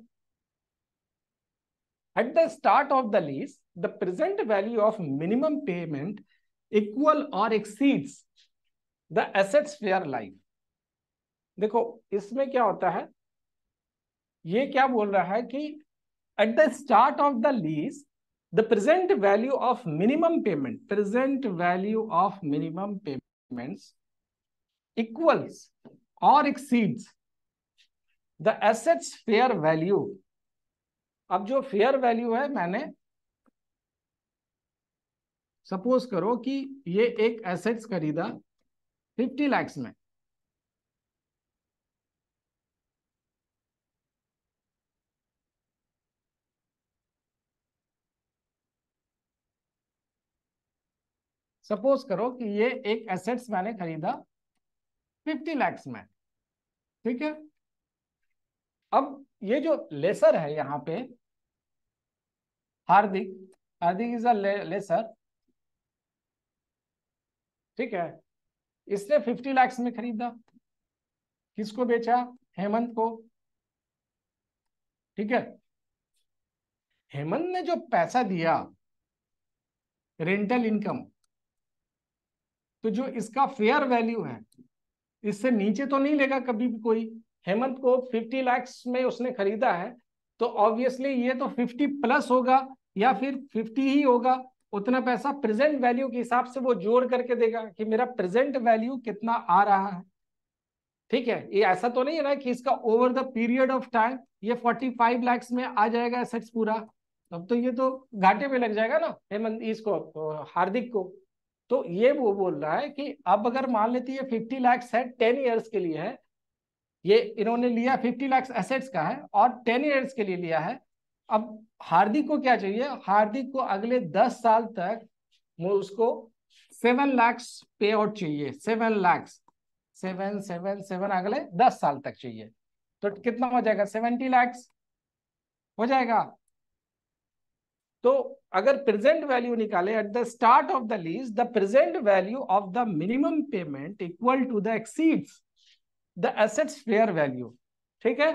at the start of the lease the present value of minimum payment equal और exceeds the assets fair life देखो इसमें क्या होता है ये क्या बोल रहा है कि at the start of the lease the present value of minimum payment, present value of minimum payments equals or exceeds the assets fair value. अब जो फेयर वैल्यू है मैंने सपोज करो कि ये एक एसेट्स खरीदा 50 लाख में सपोज करो कि ये एक एसेट्स मैंने खरीदा फिफ्टी लैक्स में ठीक है अब ये जो लेसर है यहाँ पे हार्दिक हार्दिक इज अ लेसर ठीक है इसने फिफ्टी लैक्स में खरीदा किसको बेचा हेमंत को ठीक है हेमंत ने जो पैसा दिया रेंटल इनकम तो जो इसका फेयर वैल्यू है इससे नीचे तो नहीं लेगा कभी भी कोई हेमंत को 50 लाख में उसने खरीदा है तो ऑब्वियसली ये तो 50 प्लस होगा या फिर 50 ही होगा उतना पैसा प्रेजेंट वैल्यू के हिसाब से वो जोड़ करके देगा कि मेरा प्रेजेंट वैल्यू कितना आ रहा है ठीक है ये ऐसा तो नहीं है ना कि इसका over the period of time ये 45 लाख में आ जाएगा एसेट्स पूरा अब तो ये तो घाटे में लग जाएगा ना हेमंत इसको हार्दिक को तो ये वो बोल रहा है कि अब अगर मान लेती है फिफ्टी लैक्स है टेन ईयर्स के लिए है ये इन्होंने लिया फिफ्टी लैक्स एसेट्स का है और टेन ईयर्स के लिए लिया है अब हार्दिक को क्या चाहिए हार्दिक को अगले दस साल तक उसको सेवन लैक्स पे आउट चाहिए seven lakhs seven seven seven अगले दस साल तक चाहिए तो कितना हो जाएगा सेवेंटी लैक्स हो जाएगा तो अगर प्रेजेंट वैल्यू निकाले at the start of the lease the present value of the minimum payment equal to the exceeds the assets fair value ठीक है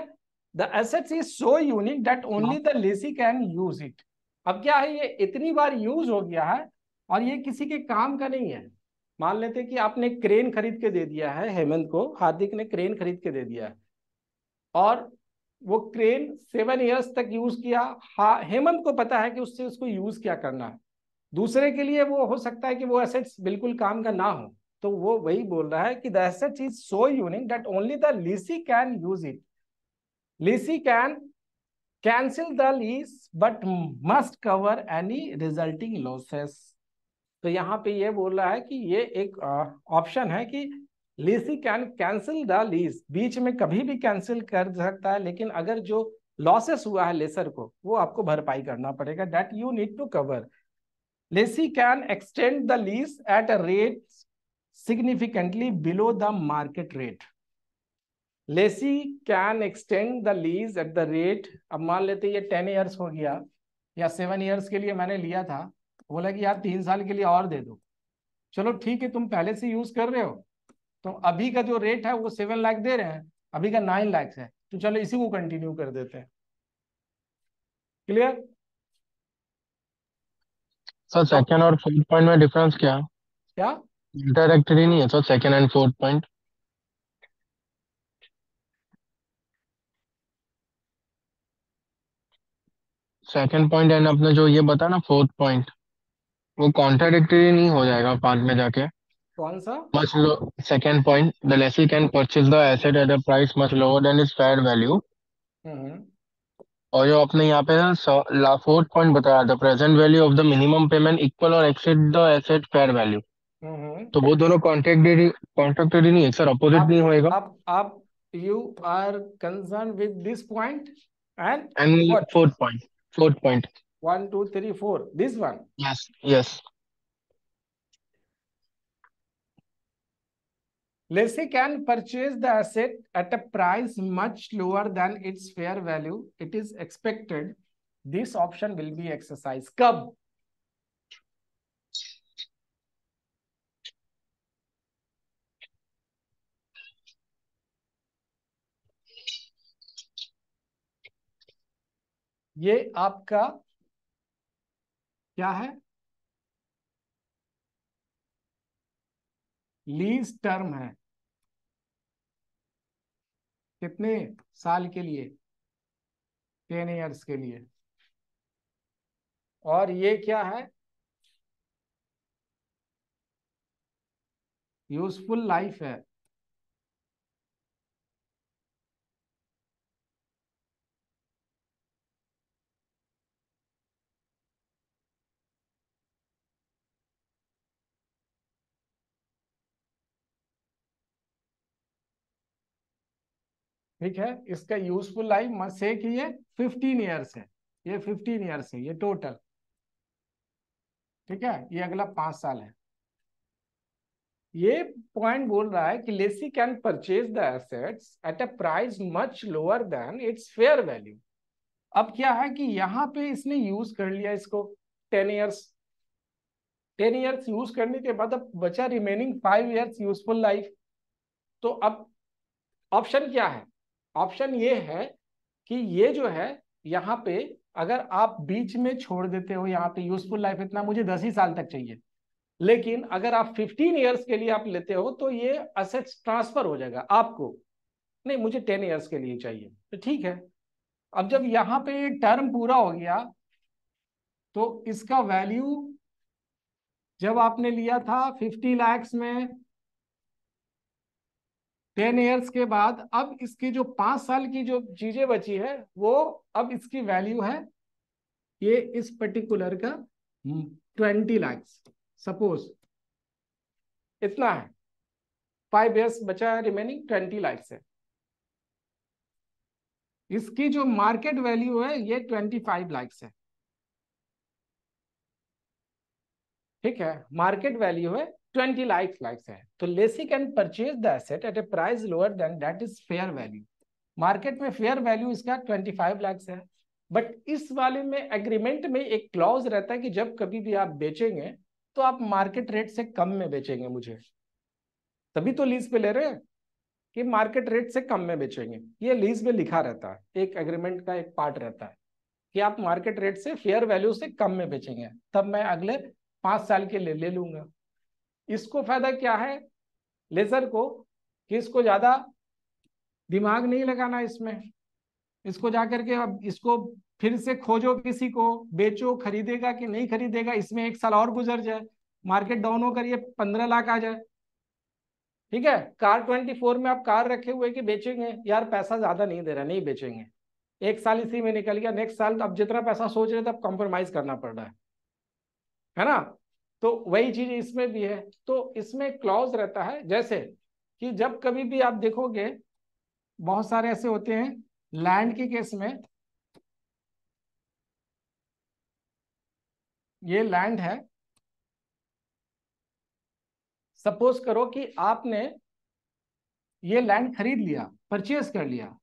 the assets is so unique that only the lessee can use it अब क्या है ये इतनी बार use हो गया है और ये किसी के काम का नहीं है मान लेते कि आपने क्रेन खरीद के दे दिया है हेमंत को हार्दिक ने क्रेन खरीद के दे दिया है और वो क्रेन सेवन इयर्स तक यूज किया हा हेमंत को पता है कि उससे उसको यूज क्या करना है दूसरे के लिए वो हो सकता है कि वो एसेट्स बिल्कुल काम का ना हो तो वो वही बोल रहा है कि the asset is so unique that only the lessee can use it lessee can cancel the lease but must cover any resulting losses तो यहाँ पे ये बोल रहा है कि ये एक ऑप्शन है कि lessee can cancel the lease बीच में कभी भी कैंसिल कर सकता है लेकिन अगर जो लॉसेस हुआ है लेसर को वो आपको भरपाई करना पड़ेगा that you need to cover lessee can extend the lease at a rate significantly below the market rate lessee can extend the lease at the rate अब मान लेते ये टेन ईयर्स हो गया या सेवन ईयर्स के लिए मैंने लिया था बोला कि यार तीन साल के लिए और दे दो चलो ठीक है तुम पहले से यूज कर रहे हो तो अभी का जो रेट है वो सेवन लाख दे रहे हैं अभी का नाइन लाख है तो चलो इसी को कंटिन्यू कर देते हैं क्लियर सर सेकंड और फोर्थ पॉइंट में डिफरेंस क्या क्या इंटरैक्टरी नहीं है sir second and fourth point second point and अपने जो ये बताया ना फोर्थ पॉइंट वो कॉन्ट्राडिक्टरी नहीं हो जाएगा पांच में जाके कौन सा मच लो second point the lessee can purchase the asset at a price much lower than its fair value hmm. और जो आपने यहाँ पे ना फोर्थ पॉइंट बताया था present value of the minimum payment equal और exceed the asset fair value तो वो दोनों कॉन्ट्रैक्टेड कॉन्ट्रैक्टेड नहीं है सर अपोजिट नहीं होएगा आप आप you are concern with this point and and fourth point fourth point one two three four this one yes yes lessee can purchase the asset at a price much lower than its fair value it is expected this option will be exercised kab ये आपका क्या है lease term है कितने साल के लिए ten years के लिए और ये क्या है यूजफुल लाइफ है ठीक है इसका यूजफुल लाइफ मत से कि ये फिफ्टीन ईयर्स है ये फिफ्टीन ईयर्स है ये टोटल ठीक है ये अगला पांच साल है ये पॉइंट बोल रहा है कि lessee can purchase the assets at a price much lower than its fair value अब क्या है कि यहाँ पे इसने यूज कर लिया इसको ten years ten years use करने के बाद अब बचा remaining five years useful life तो अब ऑप्शन क्या है ऑप्शन ये है कि ये जो है यहाँ पे अगर आप बीच में छोड़ देते हो यहाँ पे यूजफुल लाइफ इतना मुझे दस ही साल तक चाहिए लेकिन अगर आप फिफ्टीन ईयर्स के लिए आप लेते हो तो ये असेट्स ट्रांसफर हो जाएगा आपको नहीं मुझे टेन ईयर्स के लिए चाहिए तो ठीक है अब जब यहाँ पे टर्म पूरा हो गया तो इसका वैल्यू जब आपने लिया था फिफ्टी लैक्स में टेन ईयर्स के बाद अब इसकी जो पांच साल की जो चीजें बची है वो अब इसकी वैल्यू है ये इस पर्टिकुलर का ट्वेंटी लैक्स सपोज इतना है फाइव ईयर्स बचा है रिमेनिंग ट्वेंटी लैक्स है इसकी जो मार्केट वैल्यू है ये ट्वेंटी फाइव लैक्स है ठीक है मार्केट वैल्यू है 20 लाख लाख तो है तो lessee can purchase the asset at a price lower than that is fair value market में फेयर वैल्यू इसका 25 लाख है बट इस वाले में एग्रीमेंट में एक क्लॉज रहता है कि जब कभी भी आप बेचेंगे तो आप मार्केट रेट से कम में बेचेंगे मुझे तभी तो लीज पे ले रहे हैं कि मार्केट रेट से कम में बेचेंगे ये लीज में लिखा रहता है एक एग्रीमेंट का एक पार्ट रहता है कि आप मार्केट रेट से फेयर वैल्यू से कम में बेचेंगे तब मैं अगले पांच साल के लिए ले लूंगा इसको फायदा क्या है लेजर को कि इसको ज्यादा दिमाग नहीं लगाना इसमें इसको जाकर के अब इसको फिर से खोजो किसी को बेचो खरीदेगा कि नहीं खरीदेगा इसमें एक साल और गुजर जाए मार्केट डाउन होकर ये पंद्रह लाख आ जाए ठीक है कार ट्वेंटी फोर में आप कार रखे हुए कि बेचेंगे यार पैसा ज्यादा नहीं दे रहा नहीं बेचेंगे एक साल इसी में निकल गया नेक्स्ट साल तो अब जितना पैसा सोच रहे थे अब कॉम्प्रोमाइज करना पड़ रहा है है ना तो वही चीज इसमें भी है तो इसमें क्लॉज रहता है जैसे कि जब कभी भी आप देखोगे बहुत सारे ऐसे होते हैं लैंड के केस में ये लैंड है सपोज करो कि आपने ये लैंड खरीद लिया परचेज कर लिया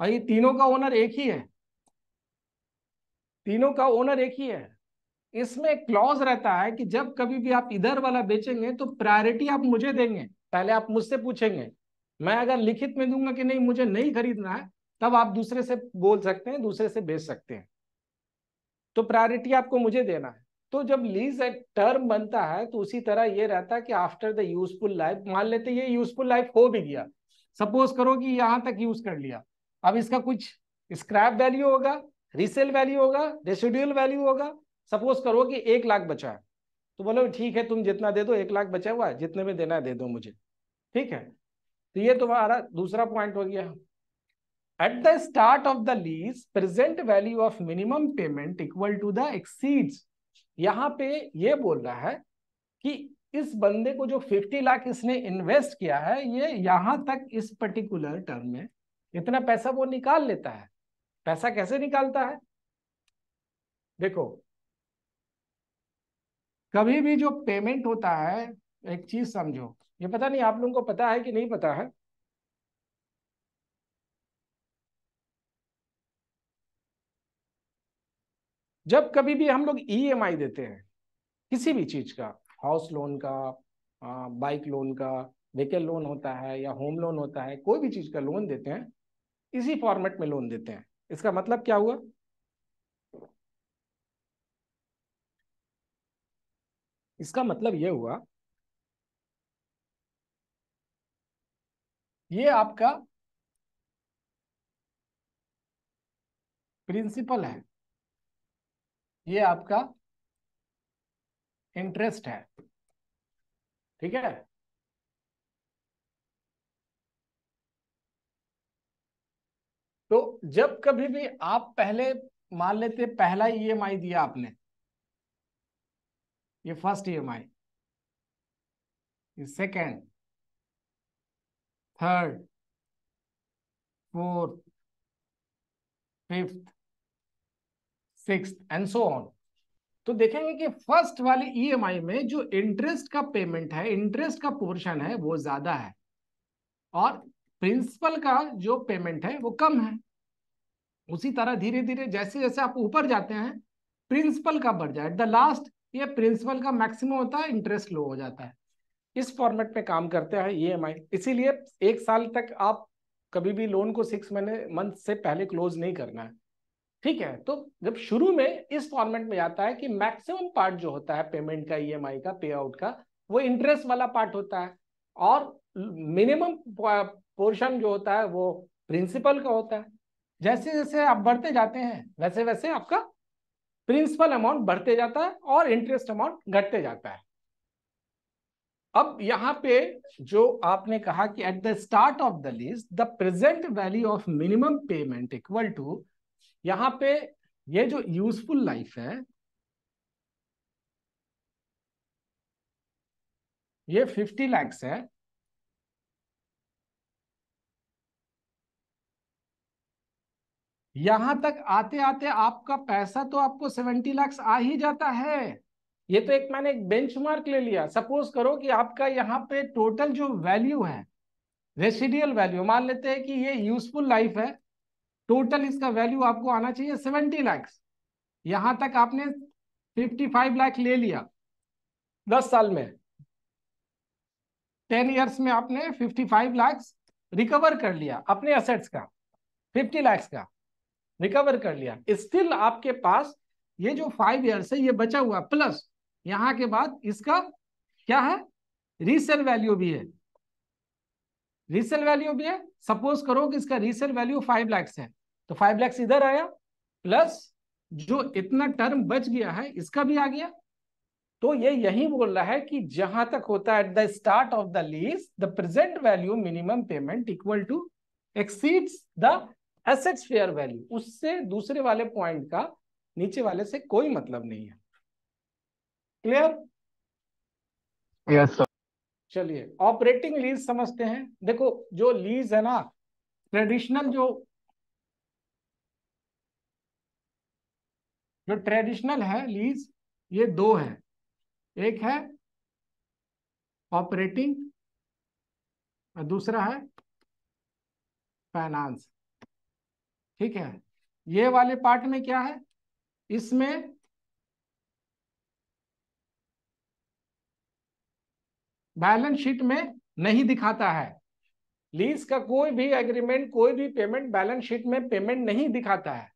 और ये तीनों का ओनर एक ही है तीनों का ओनर एक ही है इसमें एक क्लॉज रहता है कि जब कभी भी आप इधर वाला बेचेंगे तो प्रायोरिटी आप मुझे देंगे पहले आप मुझसे पूछेंगे मैं अगर लिखित में दूंगा कि नहीं मुझे नहीं खरीदना है तब आप दूसरे से बोल सकते हैं दूसरे से बेच सकते हैं तो प्रायोरिटी आपको मुझे देना है तो जब लीज एक टर्म बनता है तो उसी तरह ये रहता है कि आफ्टर द यूजफुल लाइफ मान लेते ये यूजफुल लाइफ हो भी गया सपोज करो कि यहाँ तक यूज कर लिया अब इसका कुछ स्क्रैप वैल्यू होगा रीसेल वैल्यू होगा रेसिड्यूल वैल्यू होगा सपोज करो कि एक लाख बचा है तो बोलो ठीक है तुम जितना दे दो एक लाख बचा हुआ है जितने में देना है दे दो मुझे ठीक है तो ये तुम्हारा दूसरा पॉइंट हो गया at the start of the lease present value of minimum payment equal to the exceed यहाँ पे ये बोल रहा है कि इस बंदे को जो 50 लाख इसने इन्वेस्ट किया है ये यहां तक इस पर्टिकुलर टर्म में इतना पैसा वो निकाल लेता है पैसा कैसे निकालता है देखो कभी भी जो पेमेंट होता है एक चीज समझो ये पता नहीं आप लोगों को पता है कि नहीं पता है जब कभी भी हम लोग ईएमआई e देते हैं किसी भी चीज का हाउस लोन का बाइक लोन का व्हीकल लोन होता है या होम लोन होता है कोई भी चीज का लोन देते हैं इसी फॉर्मेट में लोन देते हैं इसका मतलब क्या हुआ इसका मतलब ये हुआ ये आपका प्रिंसिपल है ये आपका इंटरेस्ट है ठीक है तो जब कभी भी आप पहले मान लेते पहला ईएमआई दिया आपने ये फर्स्ट ईएमआई ये second third fourth fifth six and so on तो देखेंगे कि फर्स्ट वाले ईएमआई में जो इंटरेस्ट का पेमेंट है इंटरेस्ट का पोर्शन है वो ज्यादा है और प्रिंसिपल का जो पेमेंट है वो कम है उसी तरह धीरे धीरे जैसे जैसे आप ऊपर जाते हैं प्रिंसिपल का बढ़ जाए द लास्ट ये प्रिंसिपल का मैक्सिमम होता है इंटरेस्ट लो हो जाता है इस फॉर्मेट पे काम करते हैं ई इसीलिए एक साल तक आप कभी भी लोन को सिक्स महीने मंथ से पहले क्लोज नहीं करना है ठीक है तो जब शुरू में इस फॉर्मेट में आता है कि मैक्सिमम पार्ट जो होता है पेमेंट का ईएमआई का पे आउट का वो इंटरेस्ट वाला पार्ट होता है और मिनिमम पोर्शन जो होता है वो प्रिंसिपल का होता है जैसे जैसे आप बढ़ते जाते हैं वैसे वैसे आपका प्रिंसिपल अमाउंट बढ़ते जाता है और इंटरेस्ट अमाउंट घटते जाता है अब यहां पे जो आपने कहा कि at the start of the lease the present value of minimum payment equal to यहां पे ये जो यूजफुल लाइफ है ये फिफ्टी लैक्स है यहां तक आते आते आपका पैसा तो आपको सेवेंटी लाख आ ही जाता है ये तो एक मैंने एक बेंचमार्क ले लिया सपोज करो कि आपका यहाँ पे टोटल जो वैल्यू है रेसिडियल वैल्यू मान लेते हैं कि ये यूजफुल लाइफ है टोटल इसका वैल्यू आपको आना चाहिए सेवेंटी लैक्स यहाँ तक आपने फिफ्टी फाइव लाख ले लिया दस साल में टेन इयर्स में आपने फिफ्टी फाइव लैक्स रिकवर कर लिया अपने असेट्स का फिफ्टी लैक्स का रिकवर कर लिया स्टिल आपके पास ये जो फाइव ईयर्स है ये बचा हुआ प्लस यहाँ के बाद इसका क्या है रीसेल वैल्यू भी है रीसेल वैल्यू भी है सपोज करो कि इसका रीसेल वैल्यू फाइव लैक्स है तो फाइव लैक्स इधर आया प्लस जो इतना टर्म बच गया है इसका भी आ गया तो ये यही बोल रहा है कि जहां तक होता है at the start of the lease the present value minimum payment equal to exceeds the assets fair value उससे दूसरे वाले पॉइंट का नीचे वाले से कोई मतलब नहीं है क्लियर यस चलिए ऑपरेटिंग लीज समझते हैं देखो जो लीज है ना ट्रेडिशनल जो जो ट्रेडिशनल है लीज ये दो है एक है ऑपरेटिंग दूसरा है फाइनेंस ठीक है ये वाले पार्ट में क्या है इसमें बैलेंस शीट में नहीं दिखाता है लीज का कोई भी एग्रीमेंट कोई भी पेमेंट बैलेंस शीट में पेमेंट नहीं दिखाता है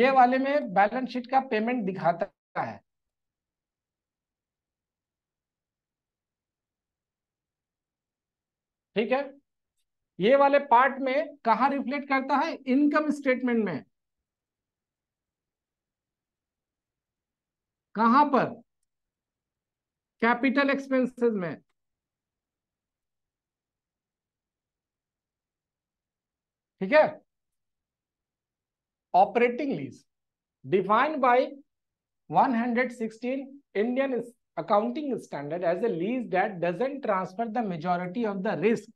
ये वाले में बैलेंस शीट का पेमेंट दिखाता है ठीक है ये वाले पार्ट में कहा रिफ्लेक्ट करता है इनकम स्टेटमेंट में कहां पर कैपिटल एक्सपेंसेस में ठीक है operating lease defined by 116 Indian accounting standard as a lease that doesn't transfer the majority of the risk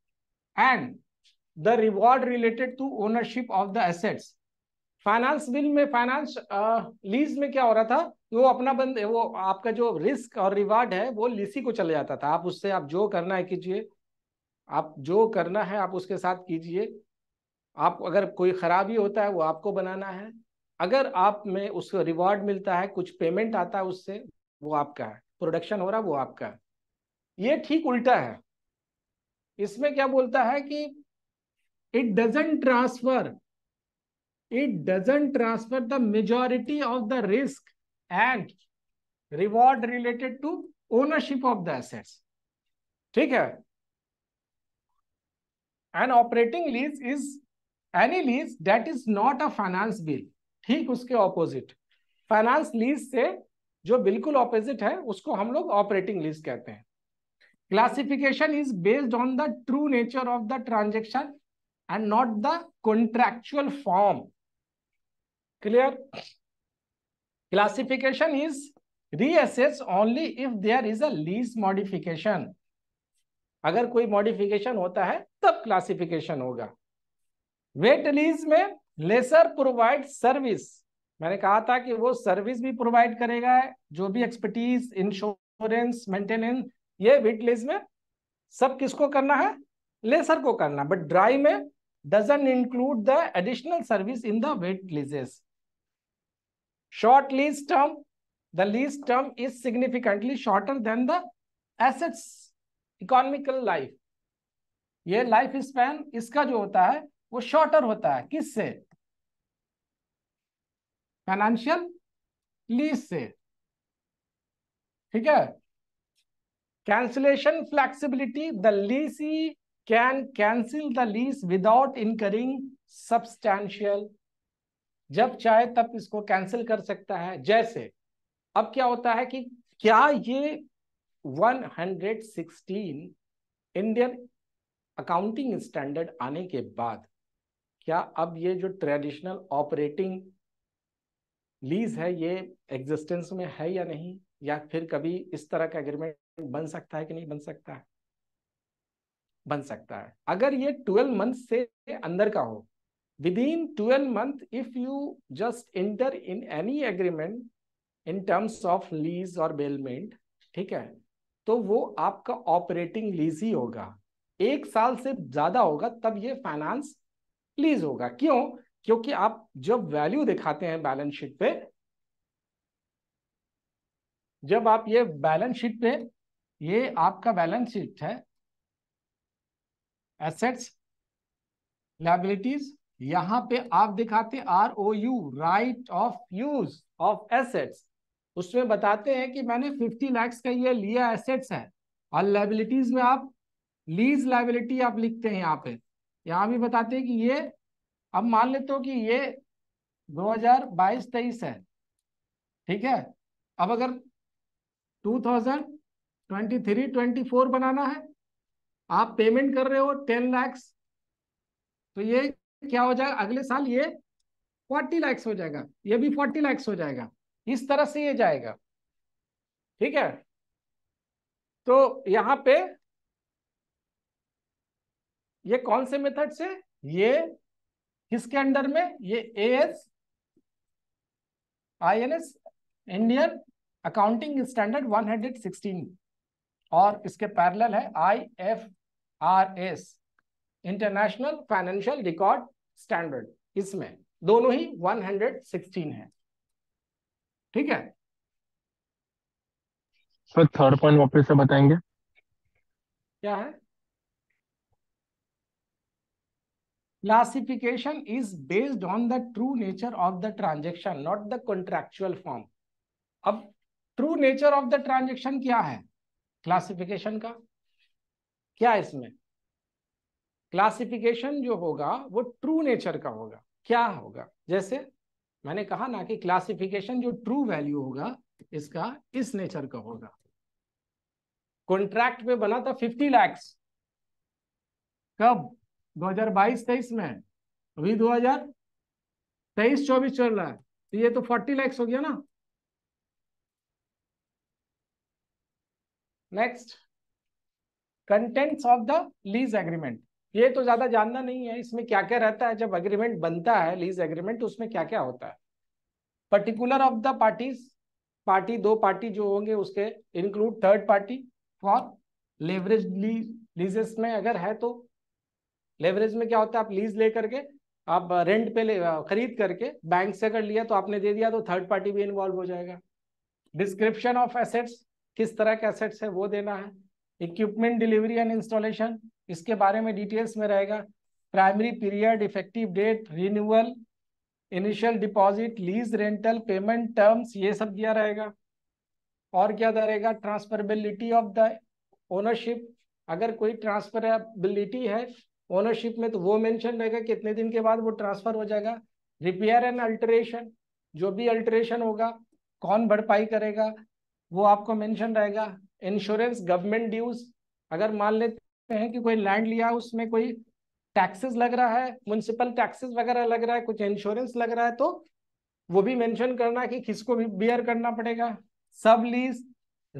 and the reward related to ownership of the assets finance bill में finance lease में क्या हो रहा था वो अपना बंद वो आपका जो रिस्क और रिवार्ड है वो लीसी को चले जाता था आप उससे आप जो करना है कीजिए आप जो करना है आप उसके साथ कीजिए आप अगर कोई खराबी होता है वो आपको बनाना है अगर आप में उसको रिवॉर्ड मिलता है कुछ पेमेंट आता है उससे वो आपका है प्रोडक्शन हो रहा है वो आपका है ये ठीक उल्टा है इसमें क्या बोलता है कि it doesn't transfer it doesn't transfer the majority of the risk and reward related to ownership of the assets ठीक है an operating lease is any lease that is not a finance bill ठीक उसके opposite finance lease से जो बिल्कुल opposite है उसको हम लोग operating lease कहते हैं classification is based on the true nature of the transaction and not the contractual form. Clear? Classification is reassess only if there is a lease modification. agar koi modification hota hai tab classification hoga wet lease mein lesser provide service मैंने कहा था कि वो service भी provide करेगा जो भी expertise insurance maintenance ये वेट लीज में सब किसको करना है लेसर को करना बट ड्राई में doesn't include the additional service in the wet leases. Short lease term, the lease term is significantly shorter than the assets economical life ये लाइफ स्पैन इसका जो होता है वो शॉर्टर होता है किससे financial lease se theek hai cancellation flexibility the लीसी can cancel the lease without incurring substantial जब चाहे तब इसको कैंसिल कर सकता है जैसे अब क्या होता है कि क्या ये 116 इंडियन अकाउंटिंग स्टैंडर्ड आने के बाद क्या अब ये जो ट्रेडिशनल ऑपरेटिंग लीज है ये एग्जिस्टेंस में है या नहीं या फिर कभी इस तरह का एग्रीमेंट बन सकता है कि नहीं बन सकता है बन सकता है अगर ये ट्वेल्व मंथ से अंदर का हो within twelve month if you just enter in any agreement in terms of lease और बेलमेंट ठीक है तो वो आपका ऑपरेटिंग लीज ही होगा एक साल से ज्यादा होगा तब ये फाइनेंस लीज होगा क्यों क्योंकि आप जब वैल्यू दिखाते हैं बैलेंस शीट पे जब आप ये बैलेंस शीट पे ये आपका बैलेंस शीट है एसेट्स लाइबिलिटीज यहां पे आप दिखाते R O U right of use of assets उसमें बताते हैं कि मैंने 50 लैक्स का ये लिया एसेट्स है और लाइबिलिटीज में आप लीज लाइबिलिटी आप लिखते हैं यहाँ पे यहाँ भी बताते हैं कि ये अब मान लेते हो कि ये 2022-23 है ठीक है अब अगर 2023-24 बनाना है आप पेमेंट कर रहे हो टेन लैक्स तो ये क्या हो जाएगा अगले साल ये फोर्टी लैक्स हो जाएगा ये भी फोर्टी लैक्स हो जाएगा इस तरह से ये जाएगा ठीक है तो यहां पे ये कौन से मेथड से ये किसके अंडर में ये A S I N S Indian accounting standard one hundred sixteen और इसके पैरल है I F R S international financial record standard इसमें दोनों ही 116 है ठीक है सर थर्ड पॉइंट वापस से बताएंगे क्या है classification is based on the true nature of the transaction not the contractual form अब true nature of the transaction क्या है क्लासिफिकेशन का क्या इसमें क्लासिफिकेशन जो होगा वो ट्रू नेचर का होगा क्या होगा जैसे मैंने कहा ना कि क्लासिफिकेशन जो ट्रू वैल्यू होगा इसका इस नेचर का होगा कॉन्ट्रैक्ट में बना था फिफ्टी लैक्स कब 2022-23 में अभी 2023-24 चल रहा है तो ये तो 40 लैक्स हो गया ना next contents of the lease agreement ये तो ज्यादा जानना नहीं है इसमें क्या क्या रहता है जब एग्रीमेंट बनता है लीज एग्रीमेंट तो उसमें क्या क्या होता है particular of the parties party दो पार्टी जो होंगे उसके include third party for leverage leases में अगर है तो लेवरेज में क्या होता है आप लीज ले करके आप रेंट पे ले खरीद करके बैंक से अगर लिया तो आपने दे दिया तो थर्ड पार्टी भी इन्वॉल्व हो जाएगा डिस्क्रिप्शन ऑफ एसेट्स किस तरह के एसेट्स है वो देना है इक्विपमेंट डिलीवरी एंड इंस्टॉलेशन इसके बारे में डिटेल्स में रहेगा primary period effective date renewal initial deposit lease rental payment terms ये सब दिया रहेगा और क्या रहेगा ट्रांसफरेबिलिटी ऑफ द ओनरशिप अगर कोई ट्रांसफरेबिलिटी है ओनरशिप में तो वो मेंशन रहेगा कितने दिन के बाद वो ट्रांसफर हो जाएगा रिपेयर एंड अल्टरेशन जो भी अल्टरेशन होगा कौन भरपाई करेगा वो आपको मेंशन रहेगा इंश्योरेंस गवर्नमेंट ड्यूज अगर मान लेते हैं कि कोई लैंड लिया उसमें कोई टैक्सेस लग रहा है म्यूनसिपल टैक्सेस वगैरह लग रहा है कुछ इंश्योरेंस लग रहा है तो वो भी मेंशन करना कि किसको भी बियर करना पड़ेगा सब लीज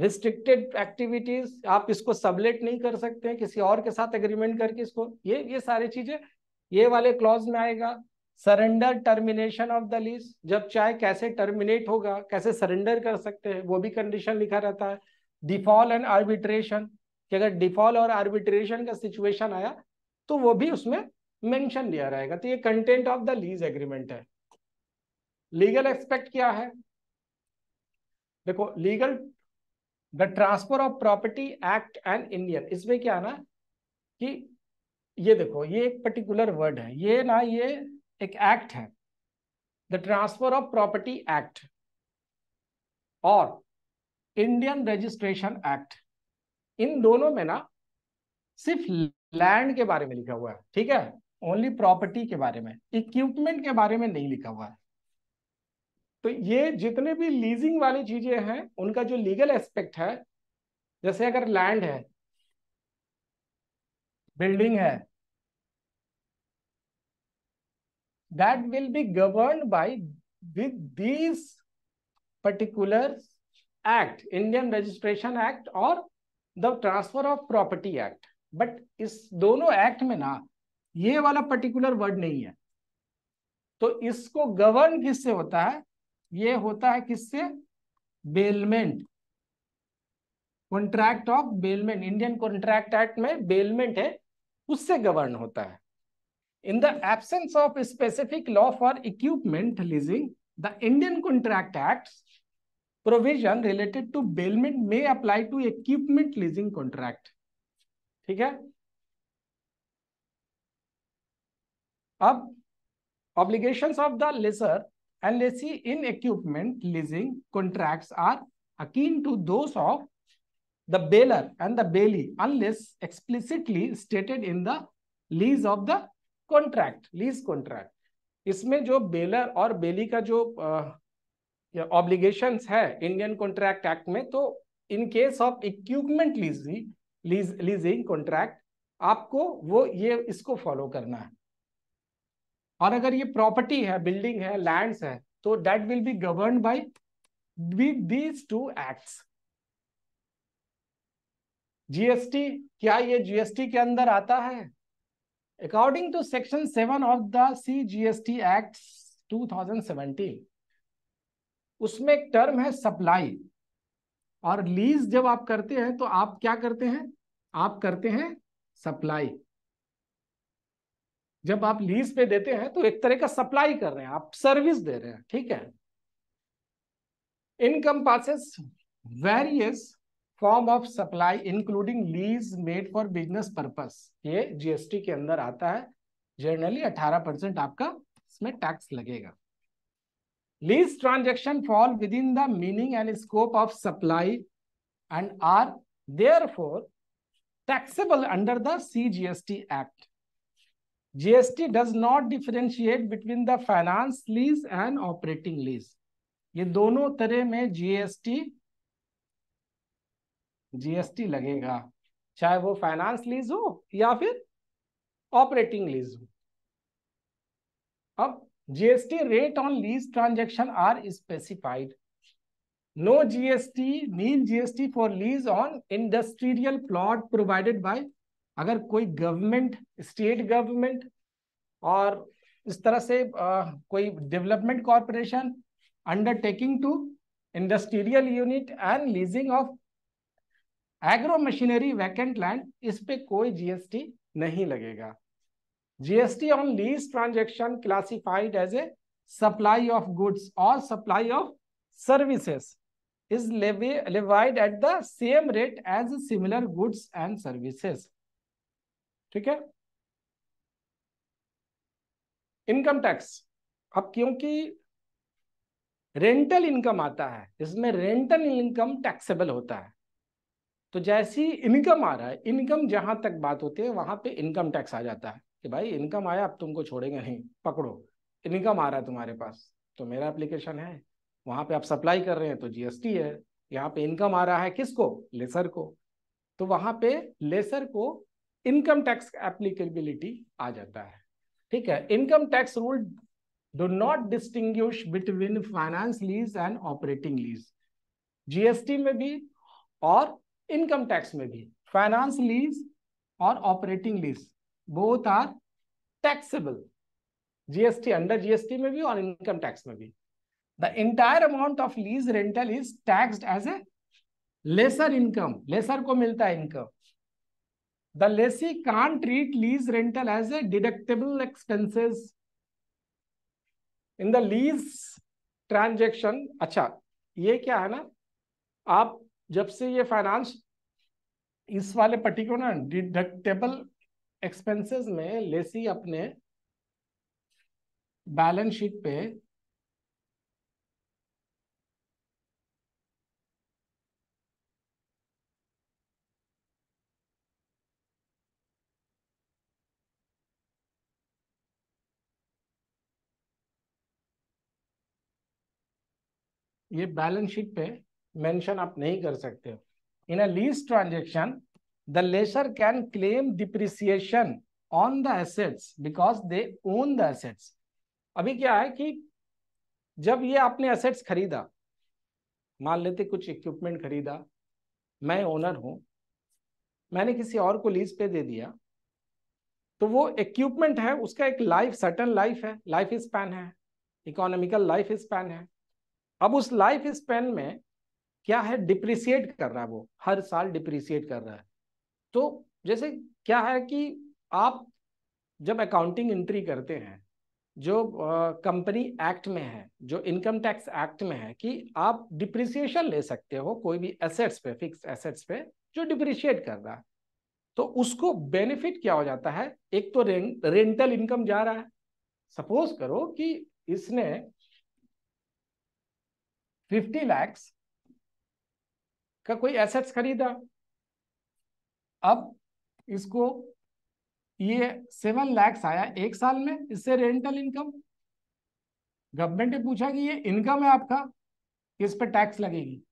रिस्ट्रिक्टेड एक्टिविटीज आप इसको सबलेट नहीं कर सकते हैं किसी और के साथ एग्रीमेंट करके इसको ये ये सारी चीजें ये वाले क्लॉज में आएगा surrender termination of the lease जब चाहे कैसे टर्मिनेट होगा कैसे सरेंडर कर सकते हैं वो भी कंडीशन लिखा रहता है डिफॉल एंड आर्बिट्रेशन कि अगर डिफॉल और आर्बिट्रेशन का सिचुएशन आया तो वो भी उसमें मेंशन दिया रहेगा तो ये content of the lease agreement है लीगल एक्सपेक्ट क्या है देखो legal the transfer of property act and Indian इसमें क्या ना कि ये देखो ये एक पर्टिकुलर वर्ड है ये ना ये एक एक्ट है the transfer of property act और इंडियन रजिस्ट्रेशन एक्ट इन दोनों में ना सिर्फ लैंड के बारे में लिखा हुआ है ठीक है ओनली प्रॉपर्टी के बारे में इक्विपमेंट के बारे में नहीं लिखा हुआ है तो ये जितने भी लीजिंग वाली चीजें हैं उनका जो लीगल एस्पेक्ट है जैसे अगर लैंड है बिल्डिंग है that will be governed by with these particular act indian registration act or the transfer of property act but इस दोनों एक्ट में ना ये वाला पर्टिकुलर वर्ड नहीं है तो इसको गवर्न किससे होता है ये होता है किससे bailment contract of bailment Indian contract act में बेलमेंट है उससे गवर्न होता है In the absence of a specific law for equipment leasing, the Indian Contract Act's provision related to bailment may apply to equipment leasing contract. Okay. है obligations of the and lessee in equipment leasing contracts are akin to those of the bailer and the bailee unless explicitly stated in the lease of the contract lease contract इसमें जो baler और बेली का जो obligation है Indian contract act में तो in case of equipment lease lease leasing contract आपको वो ये इसको फॉलो करना है और अगर ये प्रॉपर्टी है बिल्डिंग है लैंड्स है तो that will be govern by these two acts GST क्या ये जीएसटी के अंदर आता है According to Section 7 of the CGST Act 2017, उसमें एक टर्म है सप्लाई और लीज जब आप करते हैं तो आप क्या करते हैं आप करते हैं सप्लाई जब आप लीज पे देते हैं तो एक तरह का सप्लाई कर रहे हैं आप सर्विस दे रहे हैं ठीक है encompasses various form of supply including lease made for business purpose ये जीएसटी के अंदर आता है जनरली 18 परसेंट आपका इसमें टैक्स लगेगा lease transaction fall within the meaning and scope of supply and are therefore C G S T act GST does not differentiate between the finance lease and operating lease ये दोनों तरह में GST GST लगेगा चाहे वो finance lease हो या फिर ऑपरेटिंग लीज हो अब GST rate on lease transaction are specified no GST nil GST for lease on industrial plot provided by अगर कोई गवर्नमेंट स्टेट गवर्नमेंट और इस तरह से आ, कोई development corporation undertaking to industrial unit and leasing of agro machinery vacant land इस पे कोई जीएसटी नहीं लगेगा GST on lease transaction classified as a supply of goods और supply of services is levied at the same rate as similar goods and services ठीक है income tax अब क्योंकि रेंटल इनकम आता है इसमें रेंटल इनकम टैक्सेबल होता है तो जैसी इनकम आ रहा है इनकम जहां तक बात होती है वहां पे इनकम टैक्स आ जाता है कि भाई इनकम आया अब तुमको छोड़ेंगे नहीं पकड़ो इनकम आ रहा है तुम्हारे पास तो मेरा एप्लीकेशन है वहां पे आप सप्लाई कर रहे हैं तो जीएसटी है यहाँ पे इनकम आ रहा है किसको लेसर को तो वहां पे लेसर को इनकम टैक्स एप्लीकेबिलिटी आ जाता है ठीक है income tax rule do not distinguish between finance lease and operating lease GST में भी और इनकम टैक्स में भी फाइनेंस लीज और operating lease both are taxable GST under GST में भी और इनकम टैक्स में भी the entire amount of lease rental is taxed as a lessor income lessor को मिलता है income the lessee can treat lease rental as a deductible expenses in the lease transaction अच्छा ये क्या है ना आप जब से ये फाइनेंस इस वाले पट्टी को ना डिडक्टेबल एक्सपेंसेस में लेसी अपने बैलेंस शीट पे ये बैलेंस शीट पे मेंशन आप नहीं कर सकते हो in a lease transaction, the lessor can claim depreciation on the assets because they own the assets. abhi kya hai ki jab ye apne assets kharida maan lete kuch equipment kharida main owner hu maine kisi aur ko lease pe de diya तो वो equipment है उसका एक life certain life है life span है economical life span है अब उस लाइफ स्पैन में क्या है डिप्रिसिएट कर रहा है वो हर साल डिप्रिसिएट कर रहा है तो जैसे क्या है कि आप जब अकाउंटिंग एंट्री करते हैं जो कंपनी एक्ट में है जो इनकम टैक्स एक्ट में है कि आप डिप्रिसिएशन ले सकते हो कोई भी एसेट्स पे फिक्स एसेट्स पे जो डिप्रिशिएट कर रहा है तो उसको बेनिफिट क्या हो जाता है एक तो रें, रेंटल इनकम जा रहा है सपोज करो कि इसने फिफ्टी लैक्स का कोई एसेट्स खरीदा अब इसको ये सेवन लैक्स आया एक साल में इससे रेंटल इनकम गवर्नमेंट ने पूछा कि ये इनकम है आपका इस पर टैक्स लगेगी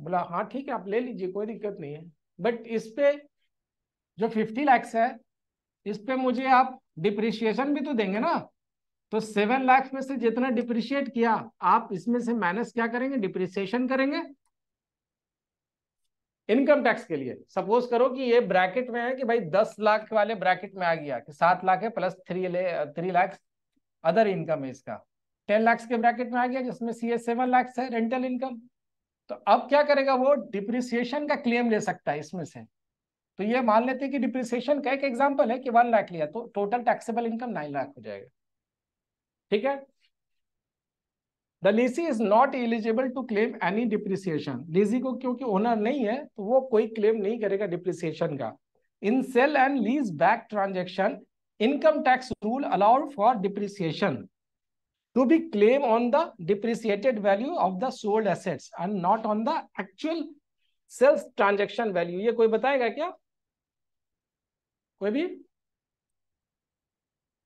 बोला हाँ ठीक है आप ले लीजिए कोई दिक्कत नहीं है बट इस पे जो फिफ्टी लैक्स है इस पे मुझे आप डिप्रिशिएशन भी तो देंगे ना तो सेवन लैक्स में से जितना डिप्रिशिएट किया आप इसमें से माइनस क्या करेंगे डिप्रिसिएशन करेंगे इनकम टैक्स के लिए सपोज करो कि ये ब्रैकेट में है कि भाई दस लाख वाले ब्रैकेट में आ गया कि सात लाख है प्लस थ्री ले थ्री लाख अदर इनकम है इसका टेन लाख के ब्रैकेट में आ गया जिसमें सी एस सेवन लाख है रेंटल इनकम तो अब क्या करेगा वो डिप्रिसिएशन का क्लेम ले सकता है इसमें से तो ये मान लेते हैं कि डिप्रिसिएशन का एक एग्जाम्पल है कि वन लाख लिया तो total taxable income nine lakh हो जाएगा ठीक है the lessee is not eligible to claim any depreciation lessee को क्योंकि ओनर नहीं है तो वो कोई क्लेम नहीं करेगा डिप्रिसिएशन का in sale and lease back transaction income tax rule allowed for depreciation to be claim on the depreciated value of the sold assets and not on the actual sales transaction value ये कोई बताएगा क्या कोई भी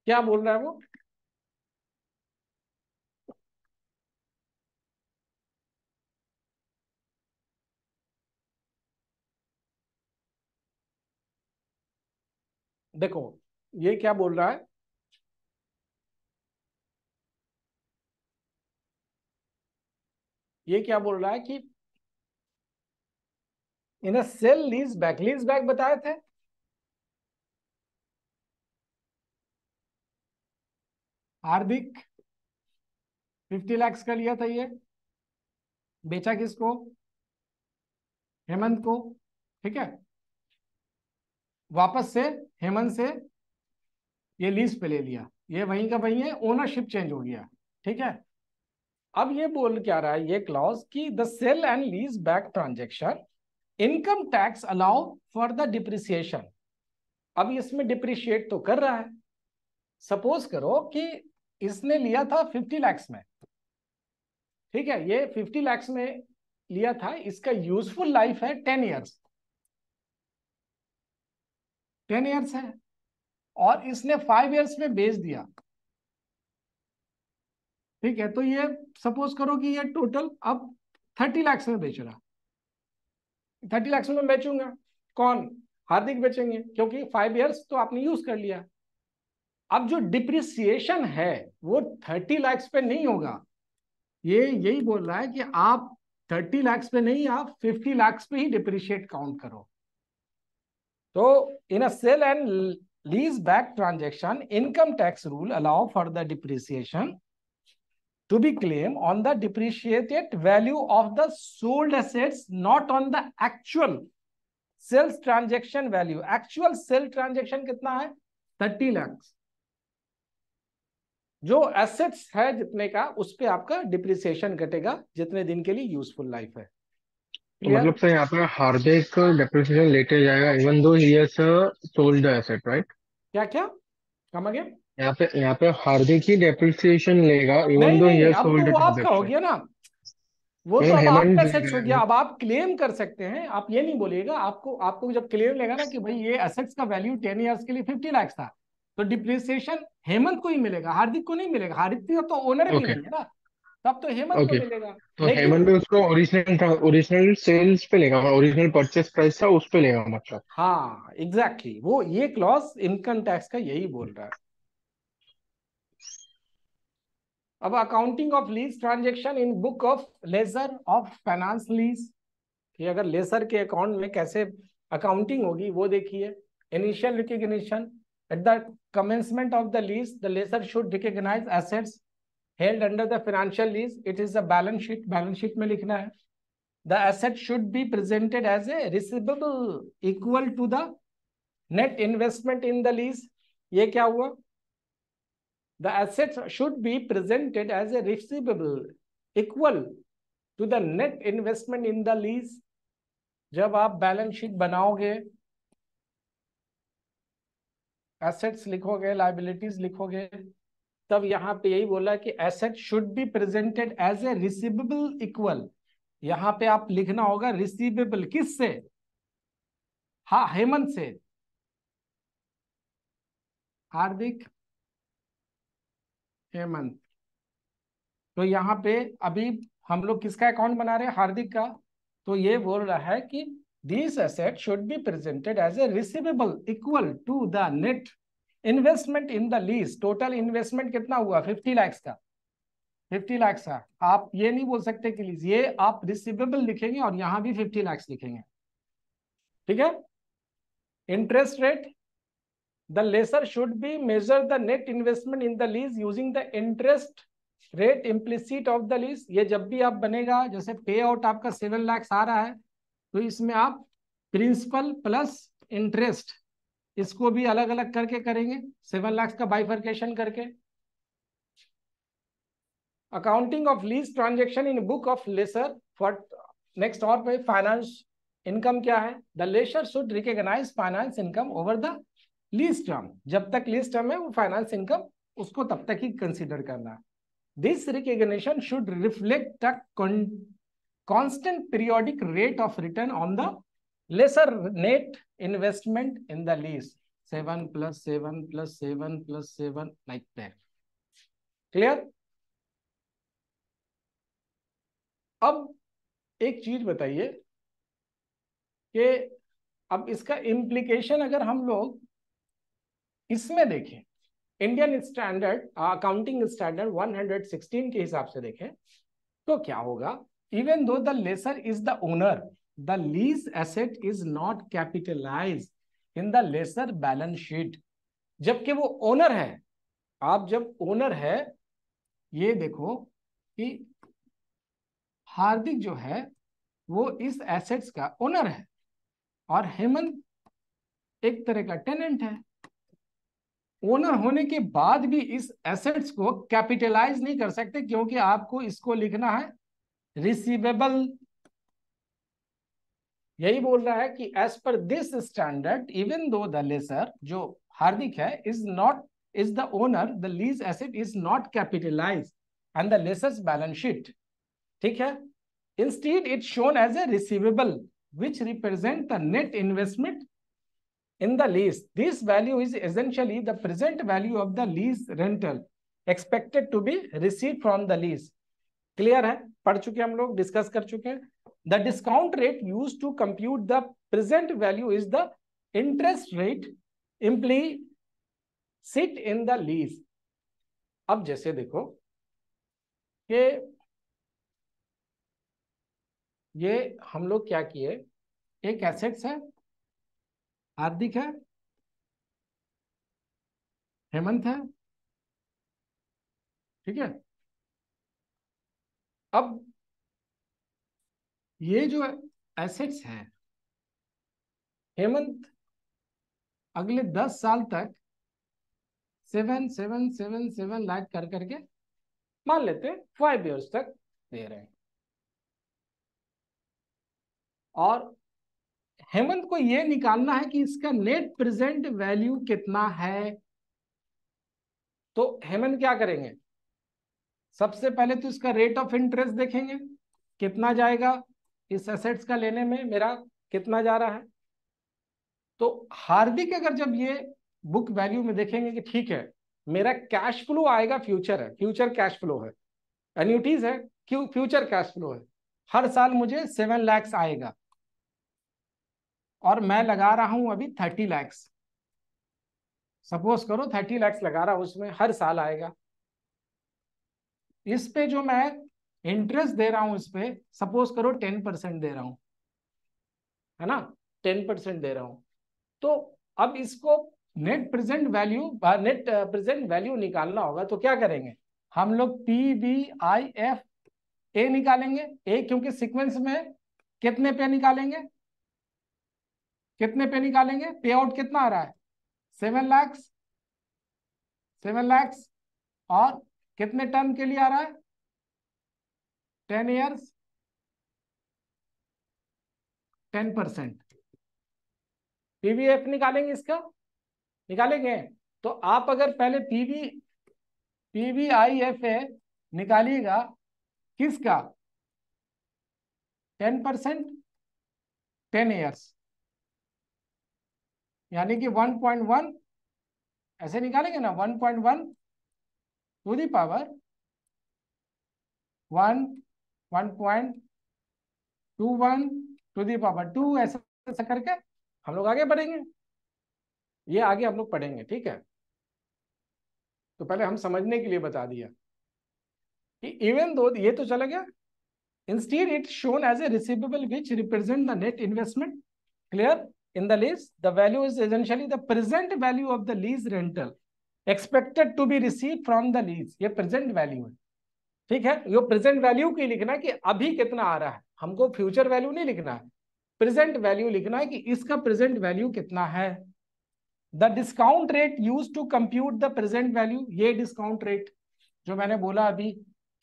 क्या बोल रहा है वो देखो ये क्या बोल रहा है ये क्या बोल रहा है कि in sale lease back lease back बताए थे हार्दिक फिफ्टी लैक्स का लिया था ये बेचा किसको हेमंत को ठीक है वापस से हेमंत से ये लीज पे ले लिया ये वहीं का वहीं है ओनरशिप चेंज हो गया ठीक है अब ये बोल क्या रहा है ये क्लॉज कि the sale and lease back transaction income tax allow for the depreciation अब इसमें डिप्रिशिएट तो कर रहा है सपोज करो कि इसने लिया था फिफ्टी लैक्स में ठीक है ये फिफ्टी लैक्स में लिया था इसका यूजफुल लाइफ है टेन ईयर्स टेन ईयर्स है और इसने फाइव ईयर्स में बेच दिया ठीक है तो ये सपोज करो कि ये टोटल अब थर्टी लाख में बेच रहा थर्टी लाख में बेचूंगा कौन हार्दिक बेचेंगे क्योंकि फाइव ईयर्स तो आपने यूज कर लिया अब जो डिप्रिसिएशन है वो थर्टी लाख पे नहीं होगा ये यही बोल रहा है कि आप थर्टी लाख पे नहीं आप फिफ्टी लाख पे ही डिप्रिशिएट काउंट करो तो in a sale and lease back transaction income tax rule allow for the depreciation to be claim on the depreciated value of the sold assets not on the actual sales transaction value actual sale transaction कितना है thirty lakhs जो assets है जितने का उस पर आपका depreciation घटेगा जितने दिन के लिए यूजफुल लाइफ है तो मतलब Yeah. मतलब सर यहाँ पर हार्दिक डेप्रिसिएशन लेते जाएगा even though he has sold the asset right क्या क्या कम अगेन यहाँ पे यहाँ पे हार्दिक ही डेप्रिसिएशन लेगा इवन दो ही नहीं हैज अब तो सोल्ड आपका हो गया ना वो तो अब हेमंत आपका जीत सेट्स हो गया अब आप क्लेम कर सकते हैं आप ये नहीं बोलेगा आपको आपको जब क्लेम लेगा ना कि भाई ये एसेट्स का वैल्यू टेन इयर्स के लिए फिफ्टी लाख था तो डिप्रिसिएशन हेमंत को ही मिलेगा हार्दिक को नहीं मिलेगा हार्दिक तो ओनर भी ओके नहीं है ना तब तो हेमंत ओके मिलेगा तो लेकिन हेमंत में उसको ओरिजिनल था ओरिजिनल सेल्स पे लेगा मैं ओरिजिनल परचेस प्राइस था उस पे लेगा मतलब हाँ एग्जैक्टली exactly. वो ये क्लॉज इनकम टैक्स का यही बोल रहा है अब accounting of lease transaction in book of lessor of finance lease ये अगर लेजर के अकाउंट में कैसे अकाउंटिंग होगी वो देखिए initial recognition at the commencement of the lease the lessor should recognise assets held under the financial lease it is a balance sheet balance sheet mein likhna hai the asset should be presented as a receivable equal to the net investment in the lease ye kya hua the assets should be presented as a receivable equal to the net investment in the lease जब आप balance sheet बनाओगे assets लिखोगे liabilities लिखोगे तब यहाँ पे यही बोला कि asset should be presented as a receivable equal यहाँ पे आप लिखना होगा रिसीवेबल किस से हा हेमंत से हार्दिक हेमंत तो यहाँ पे अभी हम लोग किसका अकाउंट बना रहे हैं हार्दिक का तो ये बोल रहा है कि this asset should be presented as a receivable equal to the net investment in the lease total investment कितना हुआ फिफ्टी लैक्स का फिफ्टी लैक्स का आप ये नहीं बोल सकते कि लीज ये आप रिसिवेबल लिखेंगे और यहां भी फिफ्टी लैक्स लिखेंगे ठीक है interest rate the lessor should be measure the net investment in the lease using the interest rate implicit of the lease ये जब भी आप बनेगा जैसे पे आउट आपका सेवन लैक्स आ रहा है तो इसमें आप प्रिंसिपल प्लस इंटरेस्ट इसको भी अलग अलग करके करेंगे सेवन लाख का बाइफर्केशन करके accounting of lease transaction in book of lessor for next और पे फाइनेंस इनकम क्या है the lessor should recognise finance income over the lease term जब तक लीज टर्म है वो फाइनेंस इनकम उसको तब तक ही कंसिडर करना this this should reflect reflect a con constant periodic rate of return on the investment in the lease. 7 plus 7 plus 7 plus 7 like that. Clear? अब एक चीज बताइए कि अब इसका इम्प्लीकेशन अगर हम लोग इसमें देखें इंडियन स्टैंडर्ड अकाउंटिंग स्टैंडर्ड 116 के हिसाब से देखें तो क्या होगा even though the lessor is the owner the lease asset is not capitalized in the lesser balance sheet जबकि वो ओनर है आप जब ओनर है ये देखो कि हार्दिक जो है वो इस एसेट्स का ओनर है और हेमंत एक तरह का टेनेंट है ओनर होने के बाद भी इस एसेट्स को कैपिटलाइज नहीं कर सकते क्योंकि आपको इसको लिखना है रिसीवेबल यही बोल रहा है कि एज पर this standard even though the lessor जो हार्दिक है is not is the owner the lease asset is not capitalise and the lessor balance sheet ठीक है instead it shown as a receivable which represent the net investment in the lease this value is essentially the present value of the lease rental expected to be receive from the lease clear है पढ़ चुके हम लोग discuss कर चुके हैं The discount rate used to compute the present value is the interest rate implicit in the lease. अब जैसे देखो कि ये हम लोग क्या किए एक एसेट्स है हार्दिक है हेमंत है ठीक है अब ये जो एसेट्स हैं हेमंत अगले दस साल तक seven seven seven seven lakh कर करके मान लेते फाइव इयर्स तक दे रहे हैं और हेमंत को यह निकालना है कि इसका नेट प्रेजेंट वैल्यू कितना है तो हेमंत क्या करेंगे सबसे पहले तो इसका रेट ऑफ इंटरेस्ट देखेंगे कितना जाएगा इस एसेट्स का लेने में मेरा कितना जा रहा है तो हार्दिक अगर जब ये बुक वैल्यू में देखेंगे कि ठीक है मेरा कैश फ्लो आएगा फ्यूचर है फ्यूचर कैश फ्लो है एन्यूटीज है क्यों फ्यूचर कैश फ्लो है हर साल मुझे सेवन लैक्स आएगा और मैं लगा रहा हूं अभी थर्टी लैक्स सपोज करो थर्टी लैक्स लगा रहा हूं उसमें हर साल आएगा इस पे जो मैं इंटरेस्ट दे रहा हूं इस पे सपोज करो टेन परसेंट दे रहा हूं है ना टेन परसेंट दे रहा हूं तो अब इसको net present value net present value निकालना होगा तो क्या करेंगे हम लोग P B I F A निकालेंगे ए क्योंकि सीक्वेंस में कितने पे निकालेंगे कितने पे निकालेंगे पे आउट कितना आ रहा है सेवन लैक्स सेवन लैक्स और कितने टर्म के लिए आ रहा है ten years ten percent PVF निकालेंगे इसका निकालेंगे तो आप अगर पहले पीवी पीवीआईएफए निकालिएगा किसका टेन परसेंट टेन ईयर्स यानी कि वन पॉइंट वन ऐसे निकालेंगे ना one point one to the power one power two ऐसा करके हम लोग आगे बढ़ेंगे ये आगे हम लोग पढ़ेंगे ठीक है तो पहले हम समझने के लिए बता दिया कि इवन दो ये तो चला गया instead it shown as a receivable which represent the net investment clear in the lease the value is essentially the present value of the lease rental expected to be receive from the lease ये present value है ठीक है यो present value की लिखना कि अभी कितना आ रहा है हमको फ्यूचर वैल्यू नहीं लिखना है प्रेजेंट वैल्यू लिखना है कि इसका प्रेजेंट वैल्यू कितना है the discount rate use to compute the present value ये डिस्काउंट रेट जो मैंने बोला अभी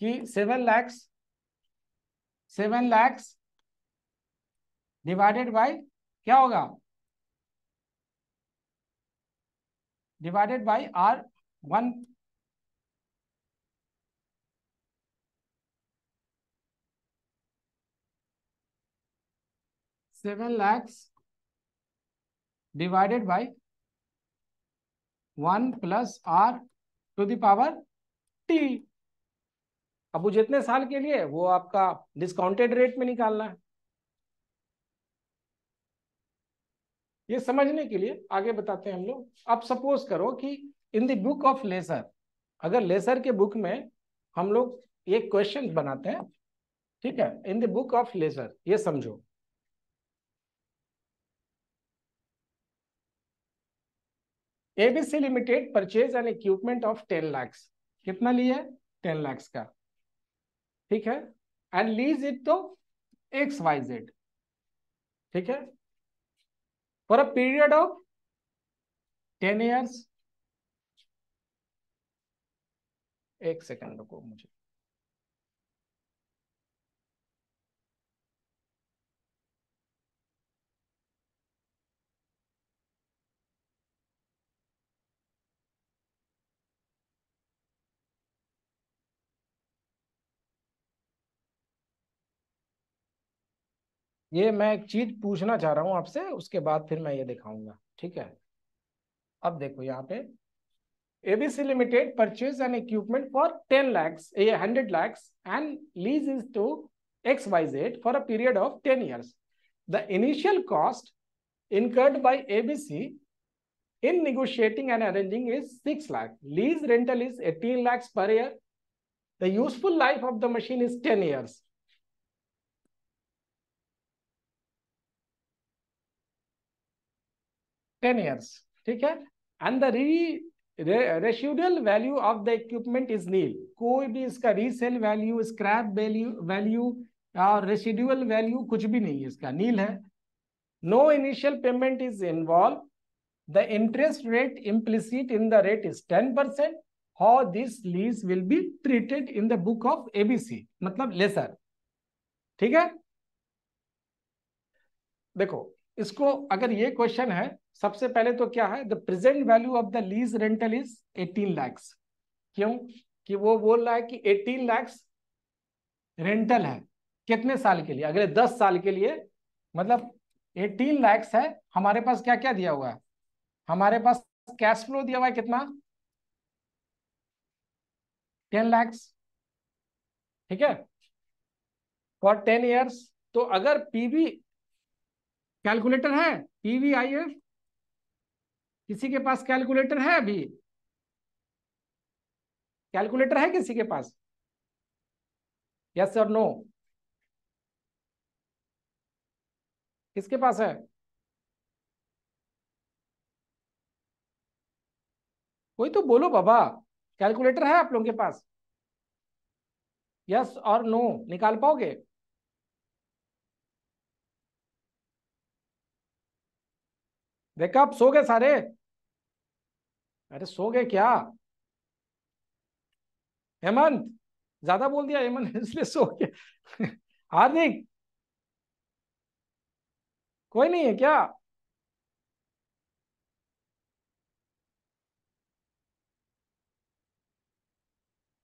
कि seven lakhs seven lakhs divided by क्या होगा divided by R one seven lakhs divided by one plus R to the power T अब वो जितने साल के लिए वो आपका डिस्काउंटेड रेट में निकालना है ये समझने के लिए आगे बताते हैं हम लोग अब सपोज करो कि in the book of lessor अगर लेसर के बुक में हम लोग एक क्वेश्चन बनाते हैं ठीक है in the book of lessor ये समझो ABC limited purchase an equipment of ten lakhs कितना लिया है टेन लैक्स का ठीक है and lease it to X Y Z ठीक है for a period of ten years एक सेकंड रुको मुझे ये मैं एक चीज पूछना चाह रहा हूँ आपसे उसके बाद फिर मैं ये दिखाऊंगा ठीक है अब देखो यहाँ पे ABC limited purchase an equipment for ten lakhs ये hundred lakhs and lease is to X Y Z for a period of ten years the initial cost incurred by ABC in negotiating and arranging is six lakh. Lease rental is eighteen lakhs per year the useful life of the machine is ten years 10 years ठीक है and the residual value of the equipment is नील कोई भी इसका resale value scrap value value और residual value कुछ भी नहीं है इसका नील है no initial payment is involve the interest rate implicit in the rate is 10% how this lease will be treated in the book of abc मतलब lesser ठीक है देखो इसको अगर ये क्वेश्चन है सबसे पहले तो क्या है the present value of the lease rental is 18 lakhs क्यों कि वो बोल रहा है कि 18 लैक्स रेंटल है कितने साल के लिए अगले 10 साल के लिए मतलब 18 लैक्स है हमारे पास क्या क्या दिया हुआ है हमारे पास कैश फ्लो दिया हुआ है कितना 10 लैक्स ठीक है फॉर 10 ईयर्स तो अगर पीबी कैलकुलेटर है पीवीआईएफ किसी के पास कैलकुलेटर है अभी कैलकुलेटर है किसी के पास यस और नो किसके पास है कोई तो बोलो बाबा कैलकुलेटर है आप लोगों के पास यस और नो निकाल पाओगे देखा आप सो गए सारे अरे सो गए क्या हेमंत ज्यादा बोल दिया हेमंत इसलिए सो गए हार्दिक कोई नहीं है क्या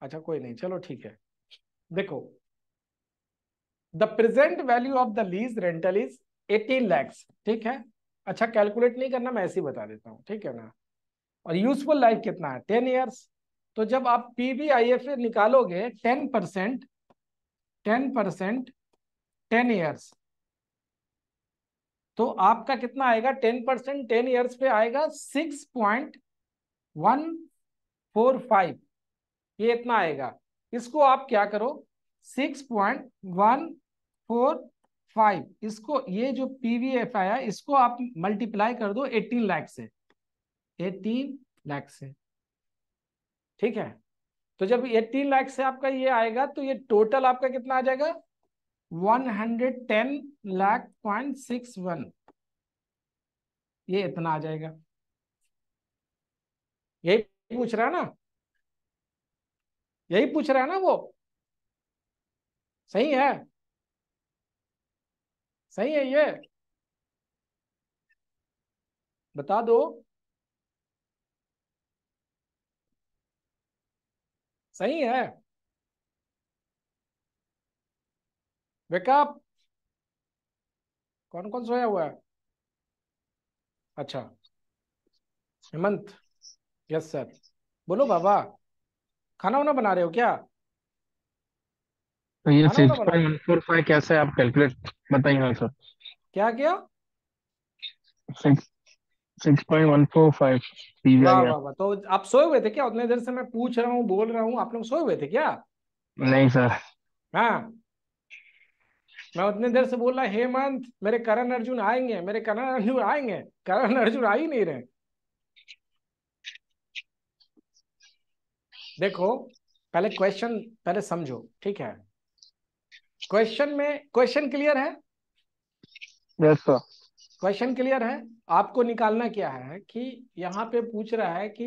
अच्छा कोई नहीं चलो ठीक है देखो the present value of the lease rental is 18 lakhs ठीक है अच्छा कैलकुलेट नहीं करना मैं ऐसे ही बता देता हूँ ठीक है ना और यूजफुल लाइफ कितना है टेन ईयर्स तो जब आप पी एफ निकालोगे ten percent ten percent ten years तो आपका कितना आएगा टेन परसेंट टेन ईयर्स पे आएगा six point one four five ये इतना आएगा इसको आप क्या करो six point one four five इसको ये जो पीवीएफ आया इसको आप मल्टीप्लाई कर दो एटीन लाख से एटीन लाख से ठीक है तो जब एटीन लाख से आपका ये आएगा तो ये टोटल आपका कितना आ जाएगा one hundred ten lakh point six one ये इतना आ जाएगा यही पूछ रहा है ना यही पूछ रहा है ना वो सही है सही है ये बता दो सही है वेकअप कौन कौन सोया हुआ है अच्छा हेमंत यस सर बोलो बाबा खाना वाना बना रहे हो क्या तो ये six point one four five कैसे आप कैलकुलेट बताइए ना सर क्या क्या six point one four five वाह वाह वाह तो आप सोए हुए थे क्या उतने देर से मैं पूछ रहा हूँ बोल रहा हूँ आप लोग सोए हुए थे क्या नहीं सर हाँ मैं उतने देर से बोल रहा हेमंत मेरे करण अर्जुन आएंगे मेरे करण अर्जुन आएंगे करण अर्जुन आ ही नहीं रहे देखो पहले क्वेश्चन पहले समझो ठीक है क्वेश्चन में क्वेश्चन क्लियर है यस सर क्वेश्चन क्लियर है आपको निकालना क्या है कि यहाँ पे पूछ रहा है कि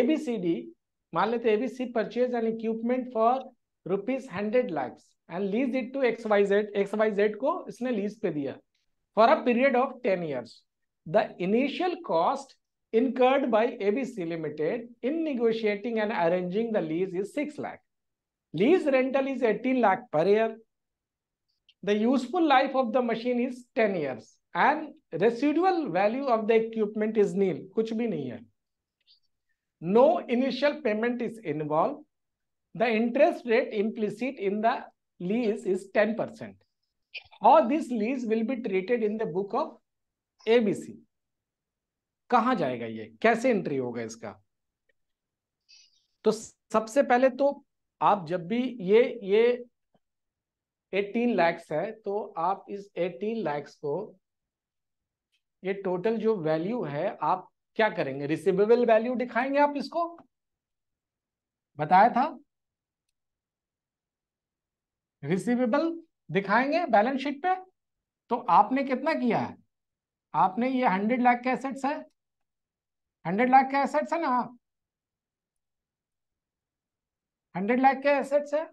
एबीसीडी मान लेते ABC purchase an equipment for rupees hundred lakhs and lease it to X Y Z X Y Z को इसने लीज पे दिया for a period of ten years the initial cost incurred by ABC limited in negotiating and arranging the lease is six lakh. Lease rental is 18 lakh per year. The useful life of the machine is 10 years. And residual value of the equipment is nil. kuch bhi nahi hai No initial payment is involved. The interest rate implicit in the lease is 10%. All this lease will be treated in the book of ABC. कहाँ जाएगा ये कैसे entry होगा इसका तो सबसे पहले तो आप जब भी ये ये 18 लैक्स है तो आप इस 18 लैक्स को ये टोटल जो वैल्यू है आप क्या करेंगे रिसिवेबल वैल्यू दिखाएंगे आप इसको बताया था रिसिवेबल दिखाएंगे बैलेंस शीट पे तो आपने कितना किया है आपने ये हंड्रेड लाख के एसेट्स है हंड्रेड लाख के एसेट्स है ना हंड्रेड लाख के एसेट्स है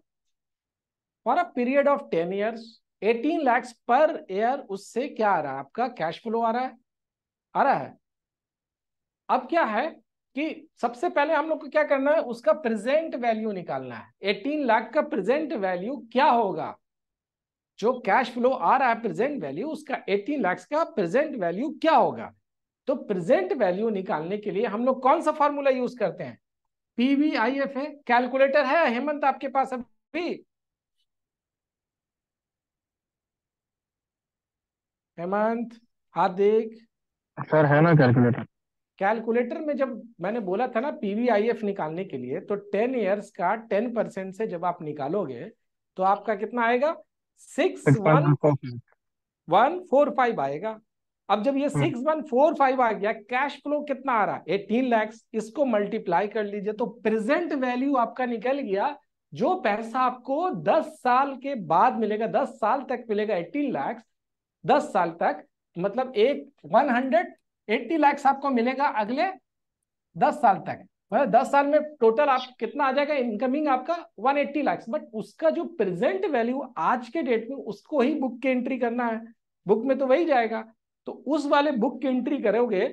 for a period of ten years eighteen lakhs per year उससे क्या आ रहा है आपका कैश फ्लो आ रहा है आ रहा है अब क्या है कि सबसे पहले हम लोग को क्या करना है उसका प्रेजेंट वैल्यू निकालना है एटीन लाख का प्रेजेंट वैल्यू क्या होगा जो कैश फ्लो आ रहा है प्रेजेंट वैल्यू उसका एटीन लाख का प्रेजेंट वैल्यू क्या होगा तो प्रेजेंट वैल्यू निकालने के लिए हम लोग कौन सा फॉर्मूला यूज करते हैं है कैलकुलेटर है हेमंत आपके पास अभी हेमंत हार्दिक सर है ना कैलकुलेटर कैलकुलेटर में जब मैंने बोला था ना पीवीआईएफ निकालने के लिए तो टेन ईयर्स का टेन परसेंट से जब आप निकालोगे तो आपका कितना आएगा six one one four five आएगा अब जब ये hmm. Six one four five आ गया कैश फ्लो कितना आ रहा है एटीन लैक्स इसको मल्टीप्लाई कर लीजिए तो प्रेजेंट वैल्यू आपका निकल गया जो पैसा आपको दस साल के बाद मिलेगा दस साल तक मिलेगा एटीन लैक्स दस साल तक मतलब एक वन हंड्रेड एट्टी लैक्स आपको मिलेगा अगले दस साल तक मतलब दस साल में टोटल आप कितना आ जाएगा इनकमिंग आपका वन एट्टी लैक्स बट उसका जो प्रेजेंट वैल्यू आज के डेट में उसको ही बुक की एंट्री करना है बुक में तो वही जाएगा तो उस वाले बुक की एंट्री करोगे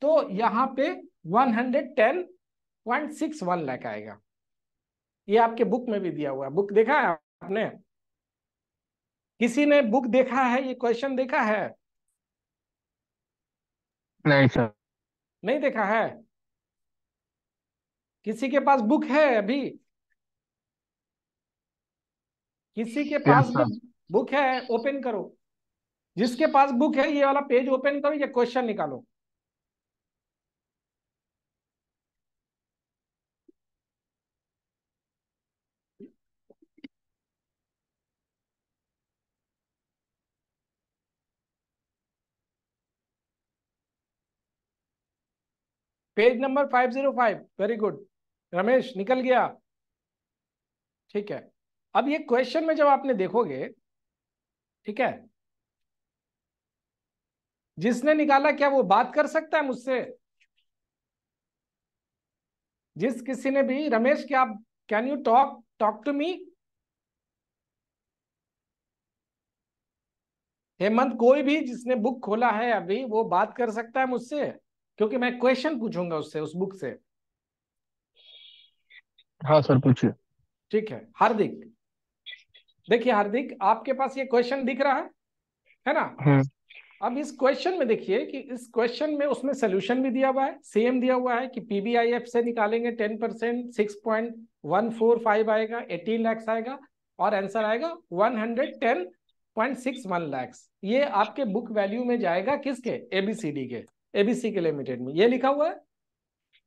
तो यहाँ पे 110.61 लाख आएगा ये आपके बुक में भी दिया हुआ है बुक देखा है आपने किसी ने बुक देखा है ये क्वेश्चन देखा है नहीं सर नहीं देखा है किसी के पास बुक है अभी किसी के पास बुक है ओपन करो जिसके पास बुक है ये वाला पेज ओपन करो ये क्वेश्चन निकालो page number five zero five very good Ramesh निकल गया ठीक है अब ये क्वेश्चन में जब आपने देखोगे ठीक है जिसने निकाला क्या वो बात कर सकता है मुझसे जिस किसी ने भी रमेश क्या can you talk talk to me Hemant कोई भी जिसने बुक खोला है अभी वो बात कर सकता है मुझसे क्योंकि मैं क्वेश्चन पूछूंगा उससे उस बुक से हाँ सर पूछिए ठीक है हार्दिक देखिए हार्दिक आपके पास ये क्वेश्चन दिख रहा है है ना हम्म। अब इस क्वेश्चन में देखिए कि इस क्वेश्चन में उसमें सोल्यूशन भी दिया हुआ है सेम दिया हुआ है कि पीबीआईएफ से निकालेंगे ten percent six point one four five आएगा एटीन लैक्स आएगा और आंसर आएगा one hundred ten point six one lakhs ये आपके बुक वैल्यू में जाएगा किसके एबीसीडी के एबीसी के लिमिटेड में ये लिखा हुआ है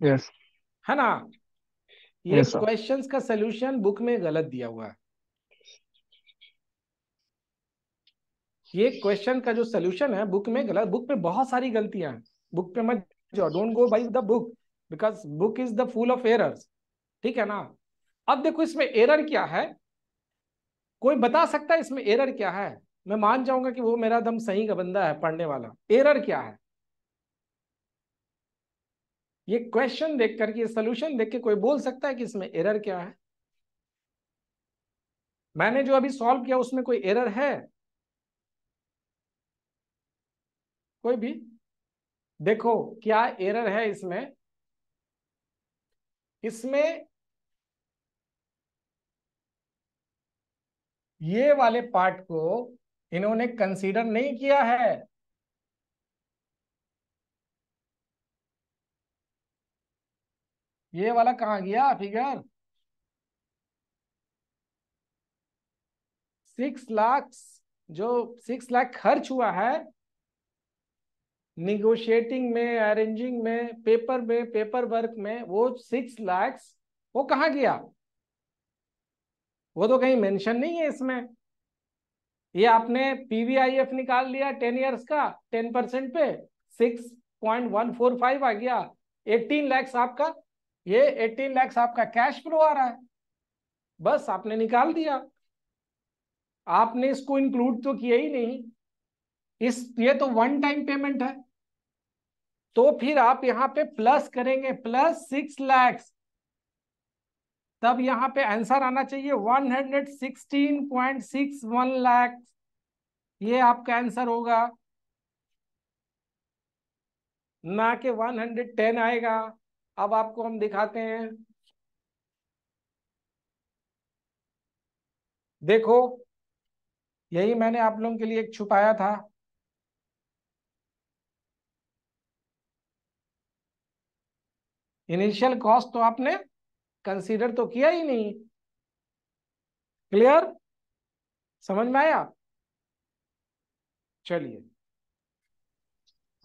yes. है ना ये क्वेश्चन yes, का सोल्यूशन बुक में गलत दिया हुआ है ये क्वेश्चन का जो सोल्यूशन है बुक में गलत बुक में बहुत सारी गलतियां हैं बुक पे मत जाओ don't go by the book because book is the full of errors ठीक है ना अब देखो इसमें एरर क्या है कोई बता सकता है इसमें एरर क्या है मैं मान जाऊंगा कि वो मेरा दम सही का बंदा है पढ़ने वाला एरर क्या है ये क्वेश्चन देख करके सोल्यूशन देख के कोई बोल सकता है कि इसमें एरर क्या है मैंने जो अभी सॉल्व किया उसमें कोई एरर है कोई भी देखो क्या एरर है इसमें इसमें ये वाले पार्ट को इन्होंने कंसीडर नहीं किया है ये वाला कहा गया फिगर सिक्स लाख जो सिक्स लाख खर्च हुआ है निगोशिएटिंग में अरेंजिंग में पेपर में पेपर वर्क में वो सिक्स लैक्स वो कहा गया वो तो कहीं मेंशन नहीं है इसमें ये आपने पीवीआईएफ निकाल लिया टेन इयर्स का टेन परसेंट पे six point one four five आ गया एटीन लैक्स आपका ये एटीन लैक्स आपका कैश फ्लो आ रहा है बस आपने निकाल दिया आपने इसको इंक्लूड तो किया ही नहीं इस ये तो वन टाइम पेमेंट है तो फिर आप यहां पे प्लस करेंगे प्लस सिक्स लैक्स तब यहां पे आंसर आना चाहिए one hundred sixteen point six one lakhs ये आपका आंसर होगा ना के वन हंड्रेड टेन आएगा अब आपको हम दिखाते हैं देखो यही मैंने आप लोगों के लिए एक छुपाया था इनिशियल कॉस्ट तो आपने कंसीडर तो किया ही नहीं क्लियर समझ में आया चलिए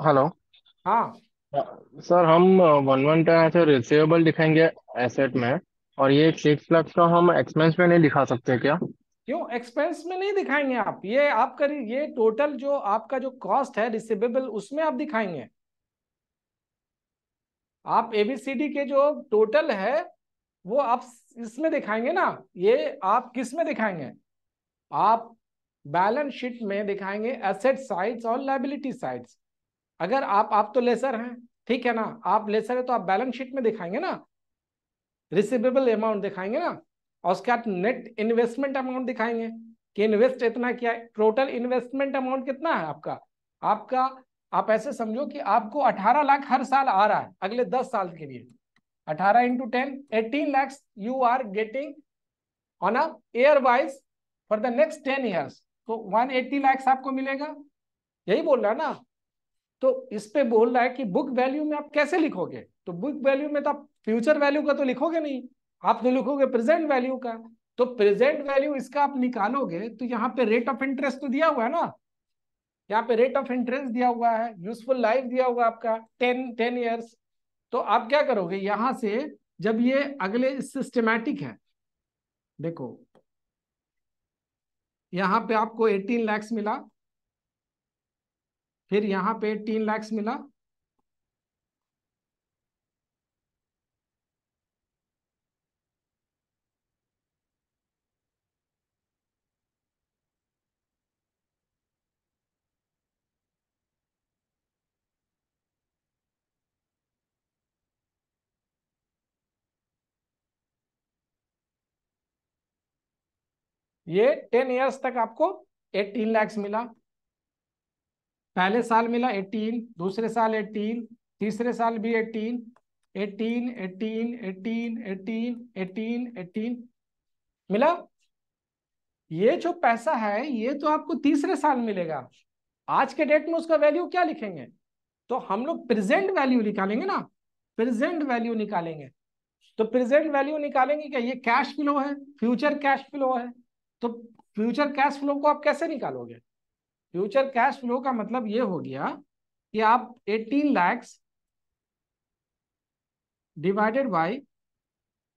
हेलो हाँ।, हाँ सर हम वन वन टाइम ऐसे रिसीवेबल दिखाएंगे एसेट में और ये सिक्स लाख का हम एक्सपेंस में नहीं दिखा सकते क्या क्यों एक्सपेंस में नहीं दिखाएंगे आप ये आप करिए ये टोटल जो आपका जो कॉस्ट है रिसीवेबल उसमें आप दिखाएंगे आप एबीसीडी के जो टोटल है वो आप इसमें दिखाएंगे ना ये आप किस में दिखाएंगे आप बैलेंस शीट में दिखाएंगे एसेट साइड्स और लाइबिलिटी साइड्स अगर आप आप तो लेसर हैं ठीक है ना आप लेसर है तो आप बैलेंस शीट में दिखाएंगे ना रिसिवेबल अमाउंट दिखाएंगे ना और उसके बाद नेट इन्वेस्टमेंट अमाउंट दिखाएंगे कि इन्वेस्ट इतना है टोटल इन्वेस्टमेंट अमाउंट कितना है आपका आपका आप ऐसे समझो कि आपको 18 लाख हर साल आ रहा है अगले 10 साल के लिए 18 into ten eighteen lakhs you are getting on a wise for the next ten years तो 180 लैक्स आपको मिलेगा यही बोल रहा है ना तो इस पे बोल रहा है कि बुक वैल्यू में आप कैसे लिखोगे तो बुक वैल्यू में तो आप फ्यूचर वैल्यू का तो लिखोगे नहीं आप तो लिखोगे प्रेजेंट वैल्यू का तो प्रेजेंट वैल्यू इसका आप निकालोगे तो यहाँ पे रेट ऑफ इंटरेस्ट तो दिया हुआ है ना यहाँ पे रेट ऑफ इंटरेस्ट दिया हुआ है यूजफुल लाइफ दिया हुआ आपका टेन टेन ईयर्स तो आप क्या करोगे यहां से जब ये अगले सिस्टमैटिक है देखो यहां पे आपको 18 लैक्स मिला फिर यहां पे 18 लैक्स मिला ये टेन इयर्स तक आपको एटीन लैक्स मिला पहले साल मिला एटीन दूसरे साल एटीन तीसरे साल भी eighteen eighteen eighteen eighteen eighteen eighteen eighteen मिला ये जो पैसा है ये तो आपको तीसरे साल मिलेगा आज के डेट में उसका वैल्यू क्या लिखेंगे तो हम लोग प्रेजेंट वैल्यू निकालेंगे ना प्रेजेंट वैल्यू निकालेंगे तो प्रेजेंट वैल्यू निकालेंगे क्या ये कैश फ्लो है फ्यूचर कैश फ्लो है तो फ्यूचर कैश फ्लो को आप कैसे निकालोगे फ्यूचर कैश फ्लो का मतलब ये हो गया कि आप 18 lakhs divided by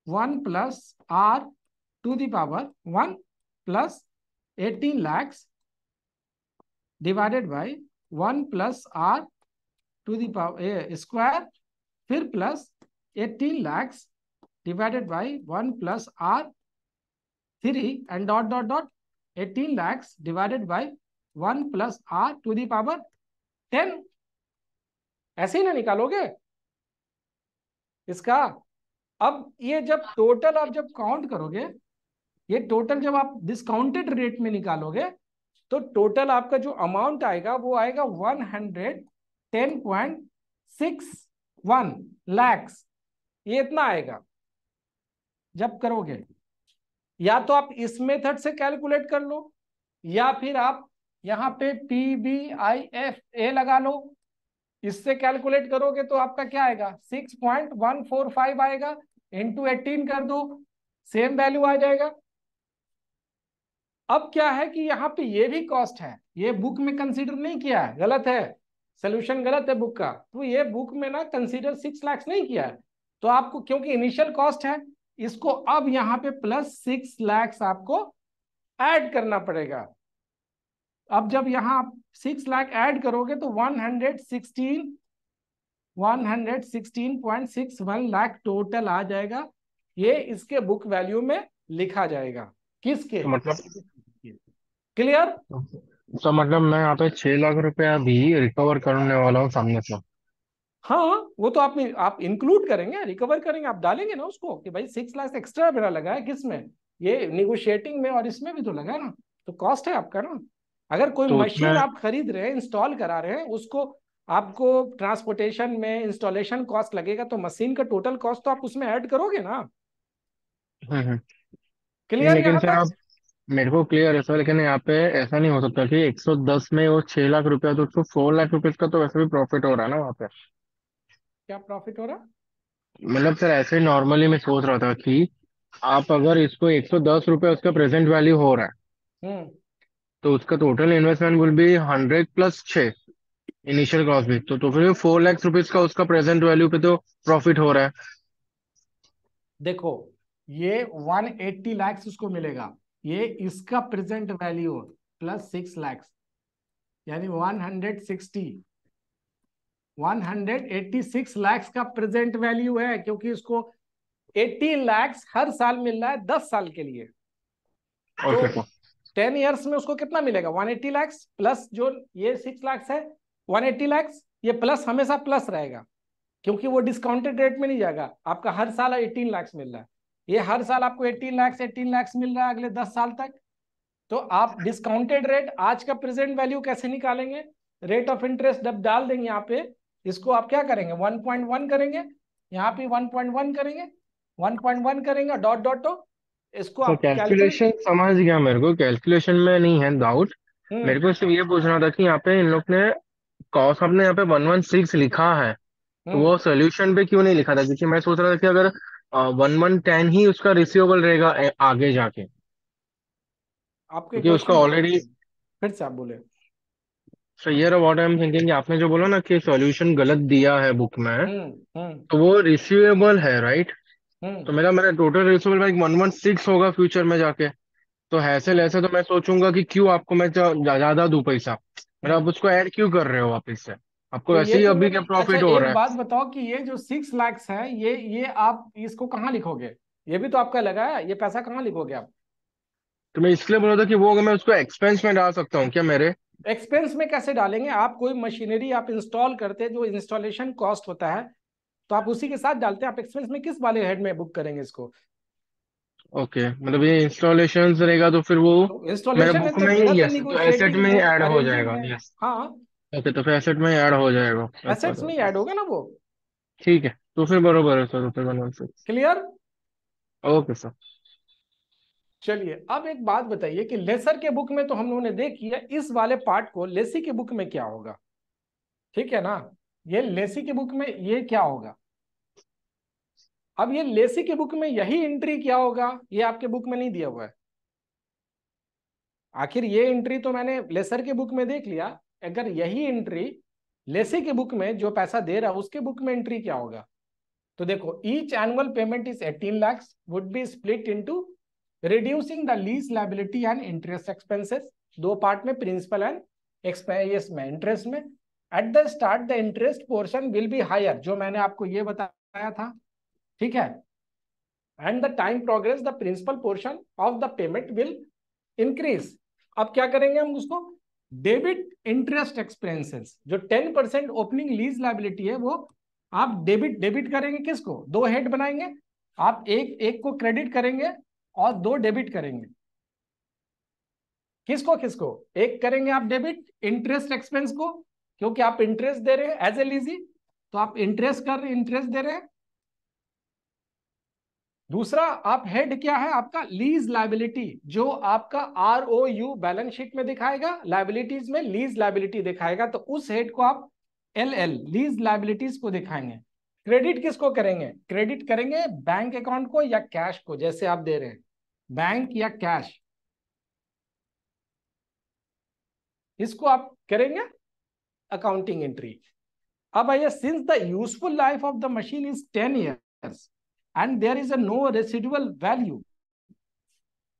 one plus R to the power one plus eighteen lakhs divided by one plus R to the power square फिर plus eighteen lakhs divided by one plus R 3 and dot dot dot 18 lakhs divided by 1 plus r to the power 10 ऐसे ही ना निकालोगे इसका अब ये जब total आप जब काउंट करोगे ये टोटल जब आप डिस्काउंटेड रेट में निकालोगे तो टोटल आपका जो अमाउंट आएगा वो आएगा one hundred ten point six one lakhs ये इतना आएगा जब करोगे या तो आप इस मेथड से कैलकुलेट कर लो या फिर आप यहाँ पे P B I F A लगा लो इससे कैलकुलेट करोगे तो आपका क्या आएगा six point one four five आएगा इंटू एटीन कर दो सेम वैल्यू आ जाएगा अब क्या है कि यहाँ पे ये भी कॉस्ट है ये बुक में कंसीडर नहीं किया है गलत है सोल्यूशन गलत है बुक का तो ये बुक में ना कंसीडर सिक्स लैक्स नहीं किया है तो आपको क्योंकि इनिशियल कॉस्ट है इसको अब यहां पे प्लस सिक्स लैक्स आपको ऐड करना पड़ेगा अब जब यहाँ आप सिक्स लाख ऐड करोगे तो one hundred sixteen one hundred sixteen point six one lakh total आ जाएगा ये इसके बुक वैल्यू में लिखा जाएगा किसके तो मतलब क्लियर तो मतलब मैं यहाँ पे छह लाख रुपया भी रिकवर करने वाला हूँ सामने से हाँ वो तो आपने आप इंक्लूड करेंगे रिकवर करेंगे आप डालेंगे ना उसको कि भाई सिक्स लाख एक्स्ट्रा मेरा लगा है किस में ये निगोशिएटिंग में और इसमें भी तो लगा ना तो कॉस्ट है आपका ना अगर कोई तो मशीन आप खरीद रहे हैं इंस्टॉल करा रहे हैं उसको आपको ट्रांसपोर्टेशन में इंस्टॉलेशन कॉस्ट लगेगा तो मशीन का टोटल कॉस्ट तो आप उसमें ऐड करोगे ना क्लियर हम्म, हम्म। लेकिन सर आप मेरे को क्लियर है सर लेकिन यहाँ पे ऐसा नहीं हो सकता कि 110 में वो छह लाख रुपया तो उसको फोर लाख रुपए का तो वैसे भी प्रॉफिट हो रहा है ना वहाँ पे क्या प्रॉफिट हो रहा मतलब सर ऐसे नॉर्मली मैं सोच रहा था कि आप अगर इसको एक सौ दस रुपये उसका प्रेजेंट वैल्यू हो रहा है हम्म तो उसका total investment will be hundred plus छ इनिशियल कॉस्ट भी तो तो फिर फोर लैक्स रुपीज का उसका प्रेजेंट वैल्यू पे तो प्रॉफिट हो रहा है देखो ये वन एट्टी लैक्स उसको मिलेगा ये इसका present value plus six lakhs यानी वन हंड्रेड सिक्सटी 186 लाख का प्रेजेंट वैल्यू है क्योंकि इसको 80 लाख हर साल मिल रहा है 10 साल के लिए तो टेन इयर्स में उसको कितना मिलेगा 180 एट्टी लैक्स प्लस जो ये सिक्स लाख है 180 एट्टी लैक्स ये प्लस हमेशा प्लस रहेगा क्योंकि वो डिस्काउंटेड रेट में नहीं जाएगा आपका हर साल 18 लाख मिल रहा है ये हर साल आपको 18 लाख 18 लाख मिल रहा है अगले 10 साल तक तो आप डिस्काउंटेड रेट आज का प्रेजेंट वैल्यू कैसे निकालेंगे रेट ऑफ इंटरेस्ट जब डाल देंगे यहाँ पे इसको आप क्या करेंगे 1.1 करेंगे यहाँ पे 1.1 करेंगे 1.1 करेंगे डॉट डॉट तो इसको आप कैलकुलेशन समझ गया मेरे को कैलकुलेशन में नहीं है डाउट हम्म। मेरे को सिर्फ ये पूछना था कि यहाँ पे इन लोग ने कॉस आपने यहाँ पे वन वन सिक्स लिखा है तो वो सोल्यूशन हम्म। पे क्यों नहीं लिखा था क्योंकि मैं सोच रहा था कि अगर वन वन टेन ही उसका रिसीवेबल रहेगा आगे जाके आपके क्योंकि उसका ऑलरेडी फिर से आप बोले सो रहा व्हाट आई एम थिंकिंग आपने जो बोला ना कि सॉल्यूशन गलत दिया है बुक में हम्म, हम्म तो वो रिसीवेबल है राइट हम्म। तो मेरा मेरा total receivable like one one six होगा फ्यूचर में जाके तो ऐसे लैसे तो मैं सोचूंगा कि क्यों आपको मैं ज्यादा जा, दू पैसा मेरा मतलब हम्म। आप उसको ऐड क्यों कर रहे हो वापस से आपको तो ये वैसे ही जो तो अभी क्या अच्छा हो रहा है बात बताओ कि ये जो सिक्स लाख्स है ये ये आप इसको कहाँ लिखोगे ये भी तो आपका लगा है ये पैसा कहाँ लिखोगे आप तो मैं इसलिए बोला था कि वो अगर मैं उसको एक्सपेंस में डाल सकता हूँ क्या मेरे एक्सपेंस में कैसे डालेंगे आप कोई मशीनरी आप इंस्टॉल करते हैं जो इंस्टॉलेशन कॉस्ट होता है तो आप उसी के साथ डालते हैं आप एक्सपेंस में किस वाले हेड में बुक करेंगे इसको ओके okay, मतलब ये इंस्टॉलेशन रहेगा तो फिर वो तो मेरे बुक में ही यस तो एसेट में ऐड हाँ। तो हो जाएगा यस हाँ ओके तो फिर एसेट में ऐड हो जाएगा एसेट्स में ऐड होगा ना वो ठीक है तो फिर बराबर है सर तो फिर वन क्लियर ओके सर चलिए अब एक बात बताइए कि लेसर के बुक में तो हम लोगों ने देख लिया इस वाले पार्ट को लेसी के बुक में क्या होगा ठीक है ना ये लेसी के बुक में ये क्या होगा अब ये लेसी के बुक में यही एंट्री क्या होगा ये आपके बुक में नहीं दिया हुआ है आखिर ये एंट्री तो मैंने लेसर के बुक में देख लिया अगर यही एंट्री लेसी के बुक में जो पैसा दे रहा है उसके बुक में एंट्री क्या होगा तो देखो each annual payment is eighteen lakhs would be split into reducing the lease liability and interest expenses दो पार्ट में प्रिंसिपल एंड एक्सपेस में इंटरेस्ट में at the start the interest portion will be higher जो मैंने आपको ये बताया था ठीक है and the time progress the principal portion of the payment will increase अब क्या करेंगे हम उसको डेबिट इंटरेस्ट एक्सपेंसेस जो ten percent opening lease liability है वो आप डेबिट डेबिट करेंगे किसको दो हेड बनाएंगे आप एक एक को क्रेडिट करेंगे और दो डेबिट करेंगे किसको किसको एक करेंगे आप डेबिट इंटरेस्ट एक्सपेंस को क्योंकि आप इंटरेस्ट दे रहे हैं एज ए लीजी तो आप इंटरेस्ट कर इंटरेस्ट दे रहे हैं दूसरा आप हेड क्या है आपका लीज लाइबिलिटी जो आपका R O U balance sheet में दिखाएगा लाइबिलिटीज में लीज लाइबिलिटी दिखाएगा तो उस हेड को आप एल एल लीज लाइबिलिटीज को दिखाएंगे क्रेडिट किसको करेंगे क्रेडिट करेंगे बैंक अकाउंट को या कैश को जैसे आप दे रहे हैं बैंक या कैश इसको आप करेंगे अकाउंटिंग एंट्री अब आइए since the useful life of the machine is ten years and there is a no residual value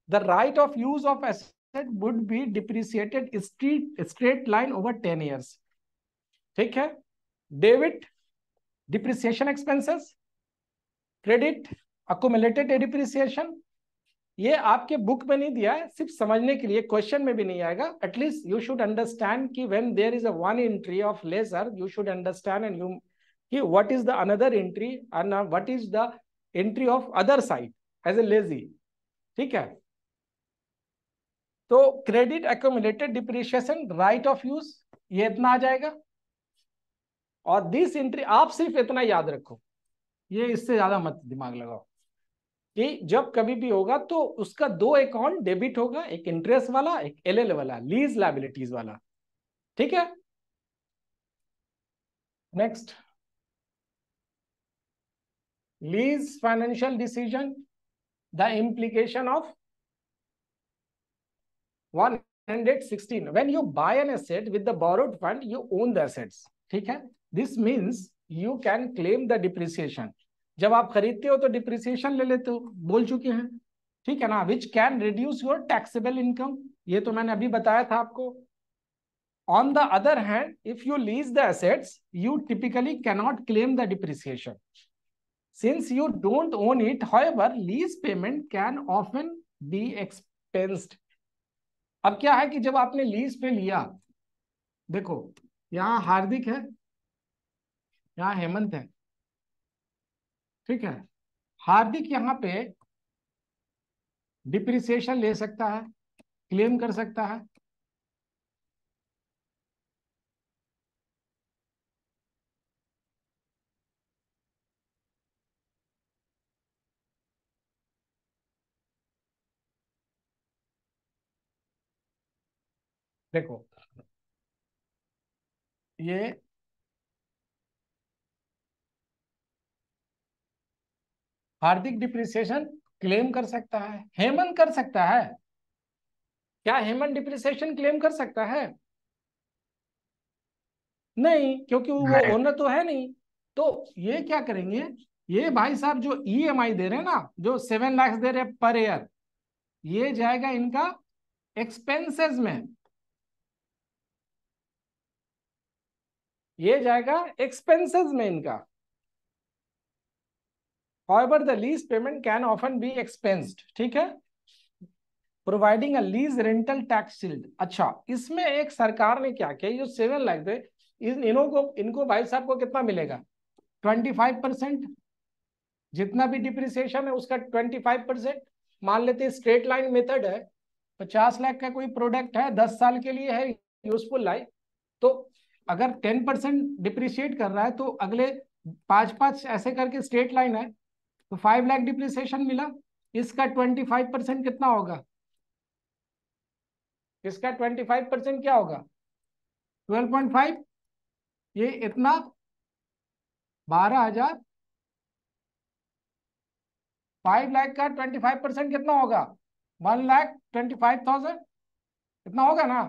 the right of use of asset would be depreciated street straight line over ten years ठीक है debit depreciation expenses credit accumulated depreciation ये आपके book में नहीं दिया है सिर्फ समझने के लिए क्वेश्चन में भी नहीं आएगा एटलीस्ट यू शुड अंडरस्टैंड कि when there is a one entry of lessor you should understand and you कि what is the another entry and what is the entry of other side as a lessee ठीक है तो credit accumulated depreciation write of use ये इतना आ जाएगा और this entry आप सिर्फ इतना याद रखो ये इससे ज्यादा मत दिमाग लगाओ कि जब कभी भी होगा तो उसका दो अकाउंट डेबिट होगा एक इंटरेस्ट वाला एक एल एल वाला लीज लाइबिलिटीज वाला ठीक है next lease financial decision the implication of one hundred sixteen when you buy an asset with the borrowed fund you own the assets ठीक है this means you can claim the depreciation जब आप खरीदते हो तो डिप्रिसिएशन ले लेते हो बोल चुके हैं ठीक है ना which can reduce your taxable income ये तो मैंने अभी बताया था आपको on the other hand if you lease the assets you typically cannot claim the depreciation since you don't own it however lease payment can often be expensed अब क्या है कि जब आपने लीज पे लिया देखो यहाँ हार्दिक है यहाँ हेमंत है ठीक है हार्दिक यहाँ पे डिप्रिसिएशन ले सकता है क्लेम कर सकता है देखो ये हार्दिक डिप्रिसिएशन क्लेम कर सकता है हेमन कर सकता है क्या हेमन डिप्रिसिएशन क्लेम कर सकता है नहीं क्योंकि वो ओनर तो है नहीं तो ये क्या करेंगे ये भाई साहब जो ईएमआई e दे रहे हैं ना जो सेवन लाख दे रहे हैं पर ईयर ये जाएगा इनका एक्सपेंसेस में ये जाएगा एक्सपेंसेस में इनका However, the lease payment can often be expensed. ठीक है Providing a lease rental tax shield. अच्छा इसमें एक सरकार ने क्या किया जो सेवन लाख थे इन इनों को इनको भाई साहब को कितना मिलेगा ट्वेंटी फाइव परसेंट जितना भी डिप्रिसिएशन है उसका ट्वेंटी फाइव परसेंट मान लेते हैं स्ट्रेट लाइन मेथड है पचास लाख का कोई प्रोडक्ट है दस साल के लिए है यूजफुल लाइफ तो अगर टेन परसेंट डिप्रिशिएट कर रहा है तो अगले पांच पांच ऐसे करके स्ट्रेट लाइन है तो फाइव लाख डिप्रिसिएशन मिला इसका ट्वेंटी फाइव परसेंट कितना होगा इसका ट्वेंटी फाइव परसेंट क्या होगा ट्वेल्व पॉइंट फाइव ये इतना बारह हजार फाइव लाख का ट्वेंटी फाइव परसेंट कितना होगा one lakh twenty five thousand इतना होगा ना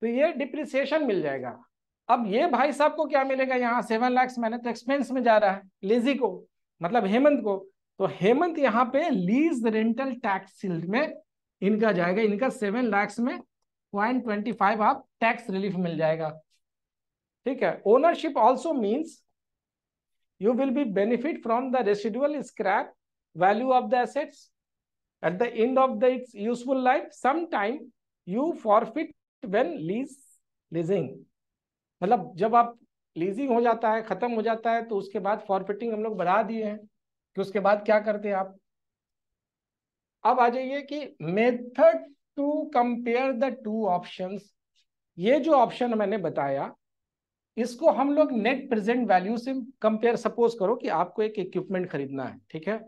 तो ये डिप्रिसिएशन मिल जाएगा अब ये भाई साहब को क्या मिलेगा यहाँ सेवन लैक्स मैंने तो एक्सपेंस में जा रहा है लेजी को मतलब हेमंत को तो हेमंत यहाँ पे लीज रेंटल टैक्स सील्ड में इनका जाएगा इनका सेवन लैक्स में पॉइंट ट्वेंटी फाइव आप टैक्स रिलीफ मिल जाएगा ठीक है ownership also means you will be benefit from the residual scrap value of the assets at the end of the its useful life sometime you forfeit when lease leasing मतलब जब आप leasing हो जाता है ख़त्म हो जाता है तो उसके बाद फॉरफिटिंग हम लोग बढ़ा दिए हैं कि उसके बाद क्या करते हैं आप अब आ जाइए कि method to compare the two options ये जो ऑप्शन मैंने बताया इसको हम लोग नेट प्रेजेंट वैल्यू से कंपेयर सपोज करो कि आपको एक इक्विपमेंट खरीदना है ठीक है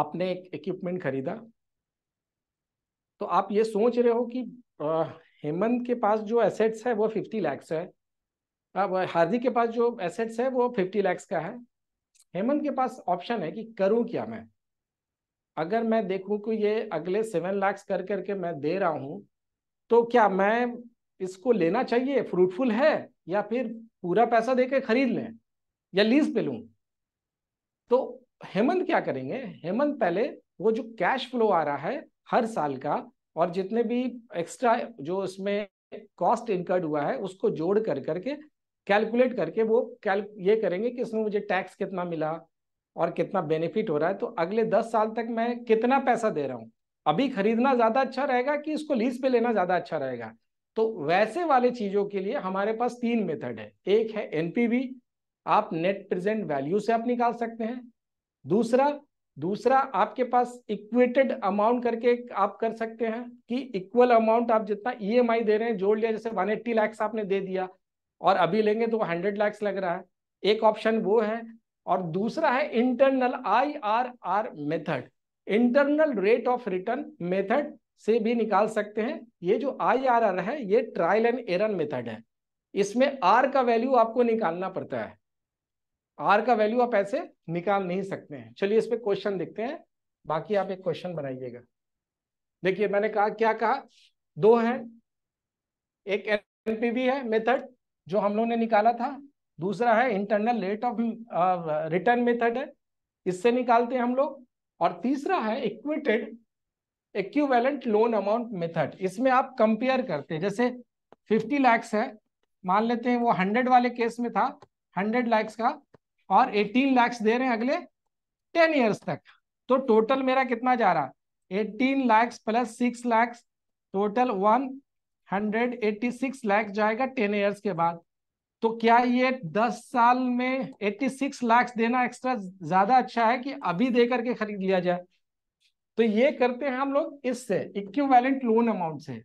आपने एक इक्विपमेंट खरीदा तो आप ये सोच रहे हो कि हेमंत के पास जो एसेट्स है वो फिफ्टी लैक्स है अब हार्दिक के पास जो एसेट्स है वो फिफ्टी लैक्स का है हेमंत के पास ऑप्शन है कि करूं क्या मैं अगर मैं देखूं कि ये अगले सेवन लैक्स कर करके मैं दे रहा हूं तो क्या मैं इसको लेना चाहिए फ्रूटफुल है या फिर पूरा पैसा देकर खरीद लें या लीज पे लूँ तो हेमंत क्या करेंगे हेमंत पहले वो जो कैश फ्लो आ रहा है हर साल का और जितने भी एक्स्ट्रा जो इसमें कॉस्ट इनकर्ड हुआ है उसको जोड़ कर करके कैलकुलेट करके वो कैल ये करेंगे कि इसमें मुझे टैक्स कितना मिला और कितना बेनिफिट हो रहा है तो अगले दस साल तक मैं कितना पैसा दे रहा हूँ अभी खरीदना ज़्यादा अच्छा रहेगा कि इसको लीज पे लेना ज़्यादा अच्छा रहेगा तो वैसे वाले चीज़ों के लिए हमारे पास तीन मेथड है एक है एनपीवी आप नेट प्रेजेंट वैल्यू से आप निकाल सकते हैं दूसरा दूसरा आपके पास इक्वेटेड अमाउंट करके आप कर सकते हैं कि इक्वल अमाउंट आप जितना ईएमआई e दे रहे हैं जोड़ लिया जैसे वन एट्टी लैक्स आपने दे दिया और अभी लेंगे तो हंड्रेड लैक्स लग रहा है एक ऑप्शन वो है और दूसरा है internal I R R method internal rate of return method से भी निकाल सकते हैं ये जो आई आर आर है ये ट्रायल एंड एरन मेथड है इसमें आर का वैल्यू आपको निकालना पड़ता है आर का वैल्यू आप ऐसे निकाल नहीं सकते हैं चलिए इस पर क्वेश्चन देखते हैं बाकी आप एक क्वेश्चन बनाइएगा देखिए मैंने कहा क्या कहा दो है एक एनपीवी है मेथड जो हम लोगों ने निकाला था दूसरा है internal rate of return method है इससे निकालते हैं हम लोग और तीसरा है equated equivalent loan amount method इसमें आप कंपेयर करते हैं जैसे 50 लाख है मान लेते हैं वो 100 वाले केस में था 100 लाख का और 18 लाख दे रहे हैं अगले 10 इयर्स तक तो टोटल मेरा कितना जा रहा 18 लाख प्लस 6 लाख टोटल 186 लाख जाएगा 10 इयर्स के बाद तो क्या ये 10 साल में 86 लाख देना एक्स्ट्रा ज्यादा अच्छा है कि अभी दे करके खरीद लिया जाए तो ये करते हैं हम लोग इससे इक्विवेलेंट लोन अमाउंट से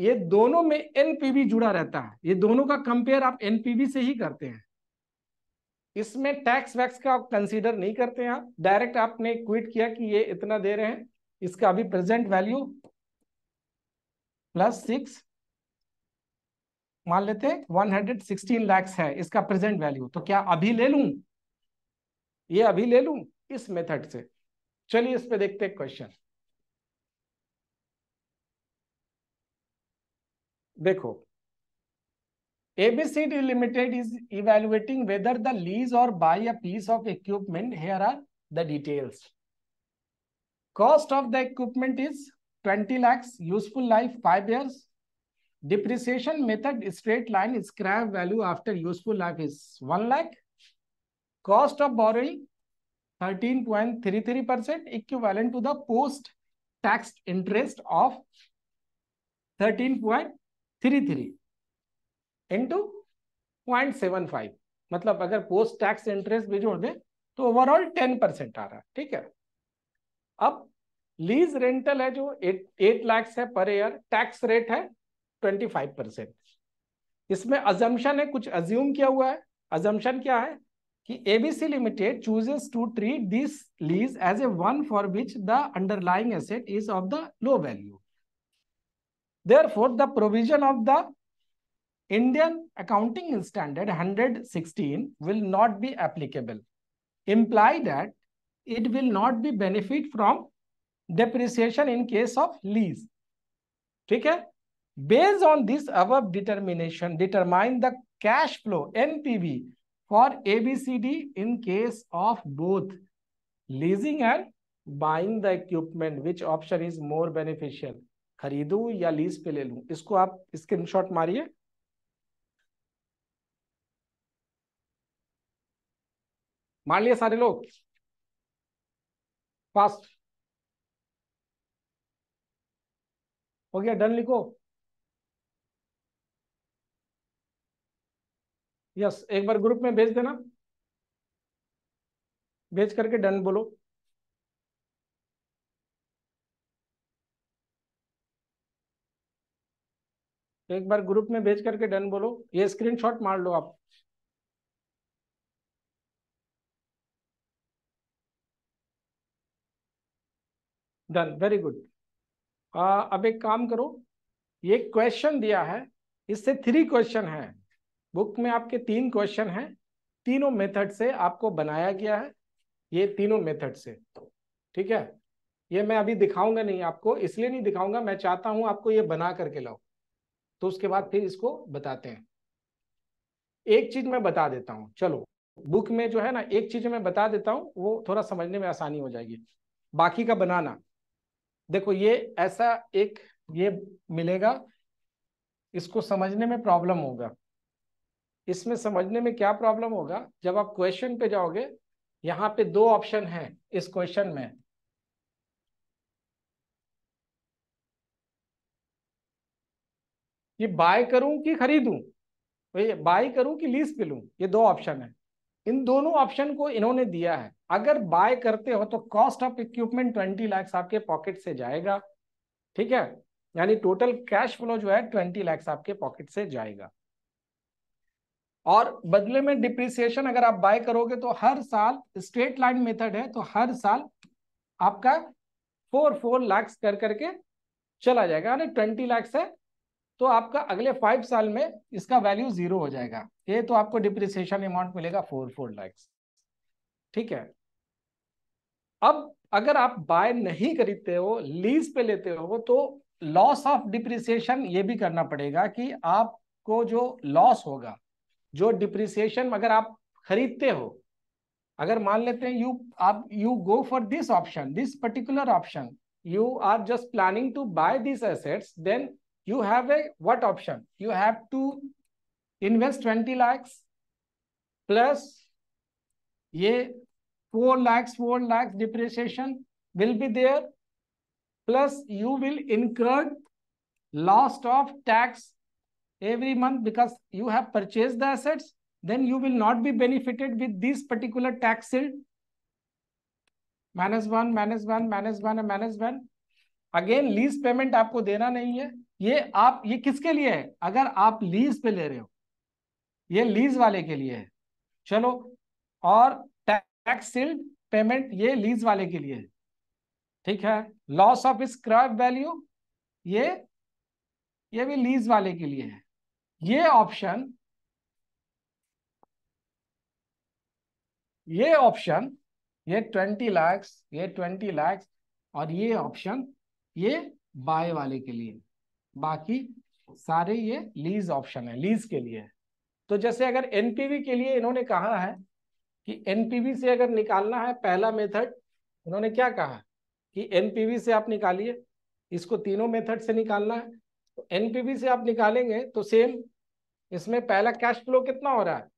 ये दोनों में एनपीवी जुड़ा रहता है ये दोनों का कंपेयर आप एनपीवी से ही करते हैं इसमें टैक्स वैक्स का आप कंसीडर नहीं करते हैं आप डायरेक्ट आपने क्विट किया कि ये इतना दे रहे हैं इसका अभी प्रेजेंट वैल्यू प्लस सिक्स मान लेते हैं वन हंड्रेड सिक्सटीन लैक्स है इसका प्रेजेंट वैल्यू तो क्या अभी ले लू ये अभी ले लू इस मेथड से चलिए इस पे देखते हैं क्वेश्चन देखो ABCD Limited is evaluating whether the lease or buy a piece of equipment. Here are the details. Cost of the equipment is 20 lakhs, useful life 5 years. Depreciation method straight line scrap value after useful life is 1 lakh. Cost of borrowing 13.33% equivalent to the post tax interest of 13.33 into point seven five मतलब अगर post tax interest भी जोड़ दें तो overall ten percent आ रहा है ठीक है अब लीज रेंटल है जो एट एट लैक्स है पर ईयर टैक्स रेट है ट्वेंटी फाइव परसेंट इसमें अजम्पन है कुछ अज्यूम किया हुआ है अजम्पन क्या है कि ABC limited chooses to treat this lease as a one for which the underlying asset is of the low value therefore the provision of the Indian Accounting Standard 116 will not be applicable. Imply that it will not be benefit from depreciation in case of lease. Okay? Based on this above determination, determine the cash flow NPV for ABCD in case of both leasing and buying the equipment. Which option is more beneficial? खरीदू या lease पे ले लूं इसको आप screenshot मारिए मान लिए सारे लोग फास्ट हो गया डन लिखो यस एक बार ग्रुप में भेज देना भेज करके डन बोलो एक बार ग्रुप में भेज करके डन बोलो ये स्क्रीनशॉट मार लो आप डन वेरी गुड अब एक काम करो ये क्वेश्चन दिया है इससे थ्री क्वेश्चन है बुक में आपके तीन क्वेश्चन हैं तीनों मेथड से आपको बनाया गया है ये तीनों मेथड से ठीक है ये मैं अभी दिखाऊंगा नहीं आपको इसलिए नहीं दिखाऊंगा मैं चाहता हूं आपको ये बना करके लाओ तो उसके बाद फिर इसको बताते हैं एक चीज मैं बता देता हूं चलो बुक में जो है ना एक चीज मैं बता देता हूं वो थोड़ा समझने में आसानी हो जाएगी बाकी का बनाना देखो ये ऐसा एक ये मिलेगा इसको समझने में प्रॉब्लम होगा इसमें समझने में क्या प्रॉब्लम होगा जब आप क्वेश्चन पे जाओगे यहाँ पे दो ऑप्शन है इस क्वेश्चन में ये बाय करूं कि खरीदूं बाय करूं कि लीज पे लूं ये दो ऑप्शन है इन दोनों ऑप्शन को इन्होंने दिया है अगर बाय करते हो तो cost of equipment twenty lakhs आपके पॉकेट से जाएगा ठीक है यानी टोटल कैश फ्लो जो है ट्वेंटी लैक्स आपके पॉकेट से जाएगा और बदले में डिप्रिसिएशन अगर आप बाय करोगे तो हर साल स्ट्रेट लाइन मेथड है तो हर साल आपका फोर फोर लैक्स कर करके चला जाएगा यानी ट्वेंटी लैक्स है तो आपका अगले फाइव साल में इसका वैल्यू जीरो हो जाएगा ये तो आपको डिप्रिसिएशन अमाउंट मिलेगा फोर फोर लैक्स ठीक है अब अगर आप बाय नहीं खरीदते हो लीज पे लेते हो तो लॉस ऑफ डिप्रिसिएशन ये भी करना पड़ेगा कि आपको जो लॉस होगा जो डिप्रिसिएशन अगर आप खरीदते हो अगर मान लेते हैं यू आप you go for this option this particular option you are just planning to buy this assets then you have a what option? You have to invest 20 lakhs plus a 4 lakhs, 4 lakhs depreciation will be there. Plus you will incur loss of tax every month because you have purchased the assets. Then you will not be benefited with this particular tax shield. Minus Minus 1, minus 1, minus 1 and minus Again, lease payment, आपको देना नहीं है ये आप ये किसके लिए है अगर आप लीज पे ले रहे हो ये लीज वाले के लिए है चलो और टैक्स सील्ड पेमेंट ये लीज वाले के लिए है ठीक है लॉस ऑफ स्क्रैप वैल्यू ये ये भी लीज वाले के लिए है ये ऑप्शन ये ऑप्शन ये ट्वेंटी लैक्स ये ट्वेंटी लैक्स और ये ऑप्शन ये बाय वाले के लिए बाकी सारे ये लीज ऑप्शन है लीज के लिए तो जैसे अगर एनपीवी के लिए इन्होंने कहा है कि एनपीवी से अगर निकालना है पहला मेथड इन्होंने क्या कहा कि एनपीवी से आप निकालिए इसको तीनों मेथड से निकालना है तो एनपीवी से आप निकालेंगे तो सेम इसमें पहला कैश फ्लो कितना हो रहा है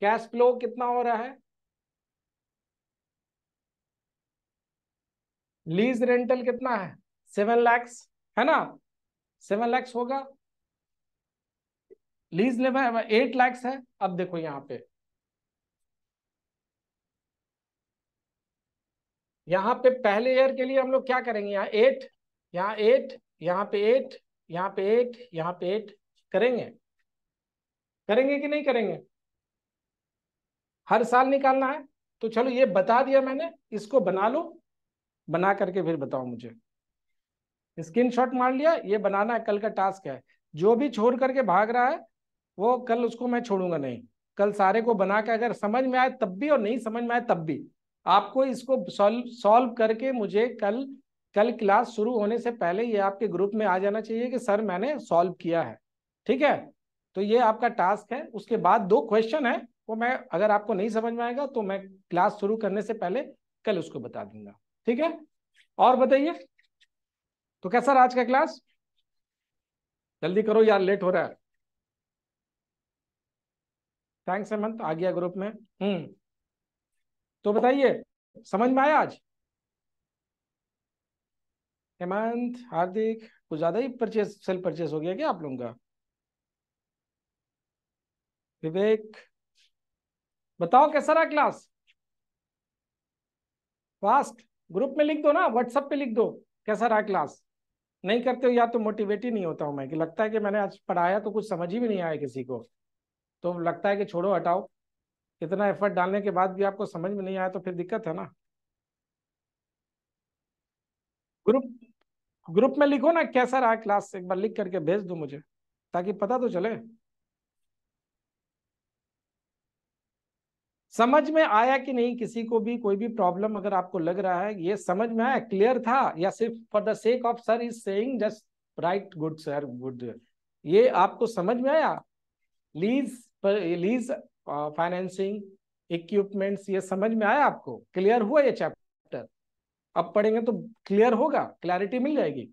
कैश फ्लो कितना हो रहा है लीज रेंटल कितना है सेवन लैक्स है ना सेवन लैक्स होगा लीज ले एट लैक्स है अब देखो यहां पे यहां पे पहले ईयर के लिए हम लोग क्या करेंगे यहाँ एट यहाँ एट यहाँ पे एट यहाँ पे एट यहाँ पे एट करेंगे करेंगे कि नहीं करेंगे हर साल निकालना है तो चलो ये बता दिया मैंने इसको बना लो बना करके फिर बताओ मुझे स्क्रीन शॉट मार लिया ये बनाना है कल का टास्क है जो भी छोड़ करके भाग रहा है वो कल उसको मैं छोड़ूंगा नहीं कल सारे को बना के अगर समझ में आए तब भी और नहीं समझ में आए तब भी आपको इसको सॉल्व सॉल्व करके मुझे कल कल क्लास शुरू होने से पहले ये आपके ग्रुप में आ जाना चाहिए कि सर मैंने सॉल्व किया है ठीक है तो ये आपका टास्क है उसके बाद दो क्वेश्चन है वो मैं अगर आपको नहीं समझ में आएगा तो मैं क्लास शुरू करने से पहले कल उसको बता दूंगा ठीक है और बताइए तो कैसा रहा आज का क्लास जल्दी करो यार लेट हो रहा है थैंक्स हेमंत आ गया ग्रुप में हम्म तो बताइए समझ में आया आज हेमंत हार्दिक कुछ ज्यादा ही परचेस सेल परचेस हो गया क्या आप लोगों का विवेक बताओ कैसा रहा क्लास फास्ट ग्रुप में लिख दो ना व्हाट्सएप पे लिख दो कैसा रहा क्लास नहीं करते हो या तो मोटिवेट ही नहीं होता हूँ मैं कि लगता है कि मैंने आज पढ़ाया तो कुछ समझ ही भी नहीं आया किसी को तो लगता है कि छोड़ो हटाओ इतना एफर्ट डालने के बाद भी आपको समझ में नहीं आया तो फिर दिक्कत है ना ग्रुप ग्रुप में लिखो ना कैसा रहा क्लास एक बार लिख करके भेज दो मुझे ताकि पता तो चले समझ में आया कि नहीं किसी को भी कोई भी प्रॉब्लम अगर आपको लग रहा है ये समझ में आया क्लियर था या सिर्फ for the sake of sir is saying just right good sir good ये आपको समझ में आया लीज पर लीज फाइनेंसिंग इक्विपमेंट्स ये समझ में आया आपको क्लियर हुआ ये चैप्टर अब पढ़ेंगे तो क्लियर होगा क्लैरिटी मिल जाएगी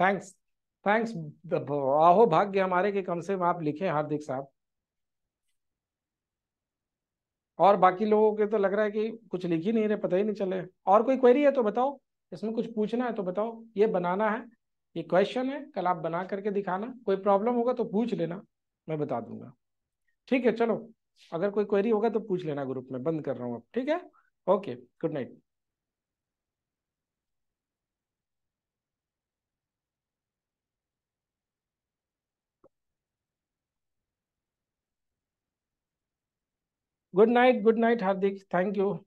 थैंक्स थैंक्स आहो भाग्य हमारे के कम से कम आप लिखे हार्दिक साहब और बाकी लोगों के तो लग रहा है कि कुछ लिख ही नहीं रहे पता ही नहीं चले और कोई क्वेरी है तो बताओ इसमें कुछ पूछना है तो बताओ ये बनाना है ये क्वेश्चन है कल आप बना करके दिखाना कोई प्रॉब्लम होगा तो पूछ लेना मैं बता दूंगा ठीक है चलो अगर कोई क्वेरी होगा तो पूछ लेना ग्रुप में बंद कर रहा हूँ अब ठीक है okay good night Good night. Good night, Hardik. Thank you.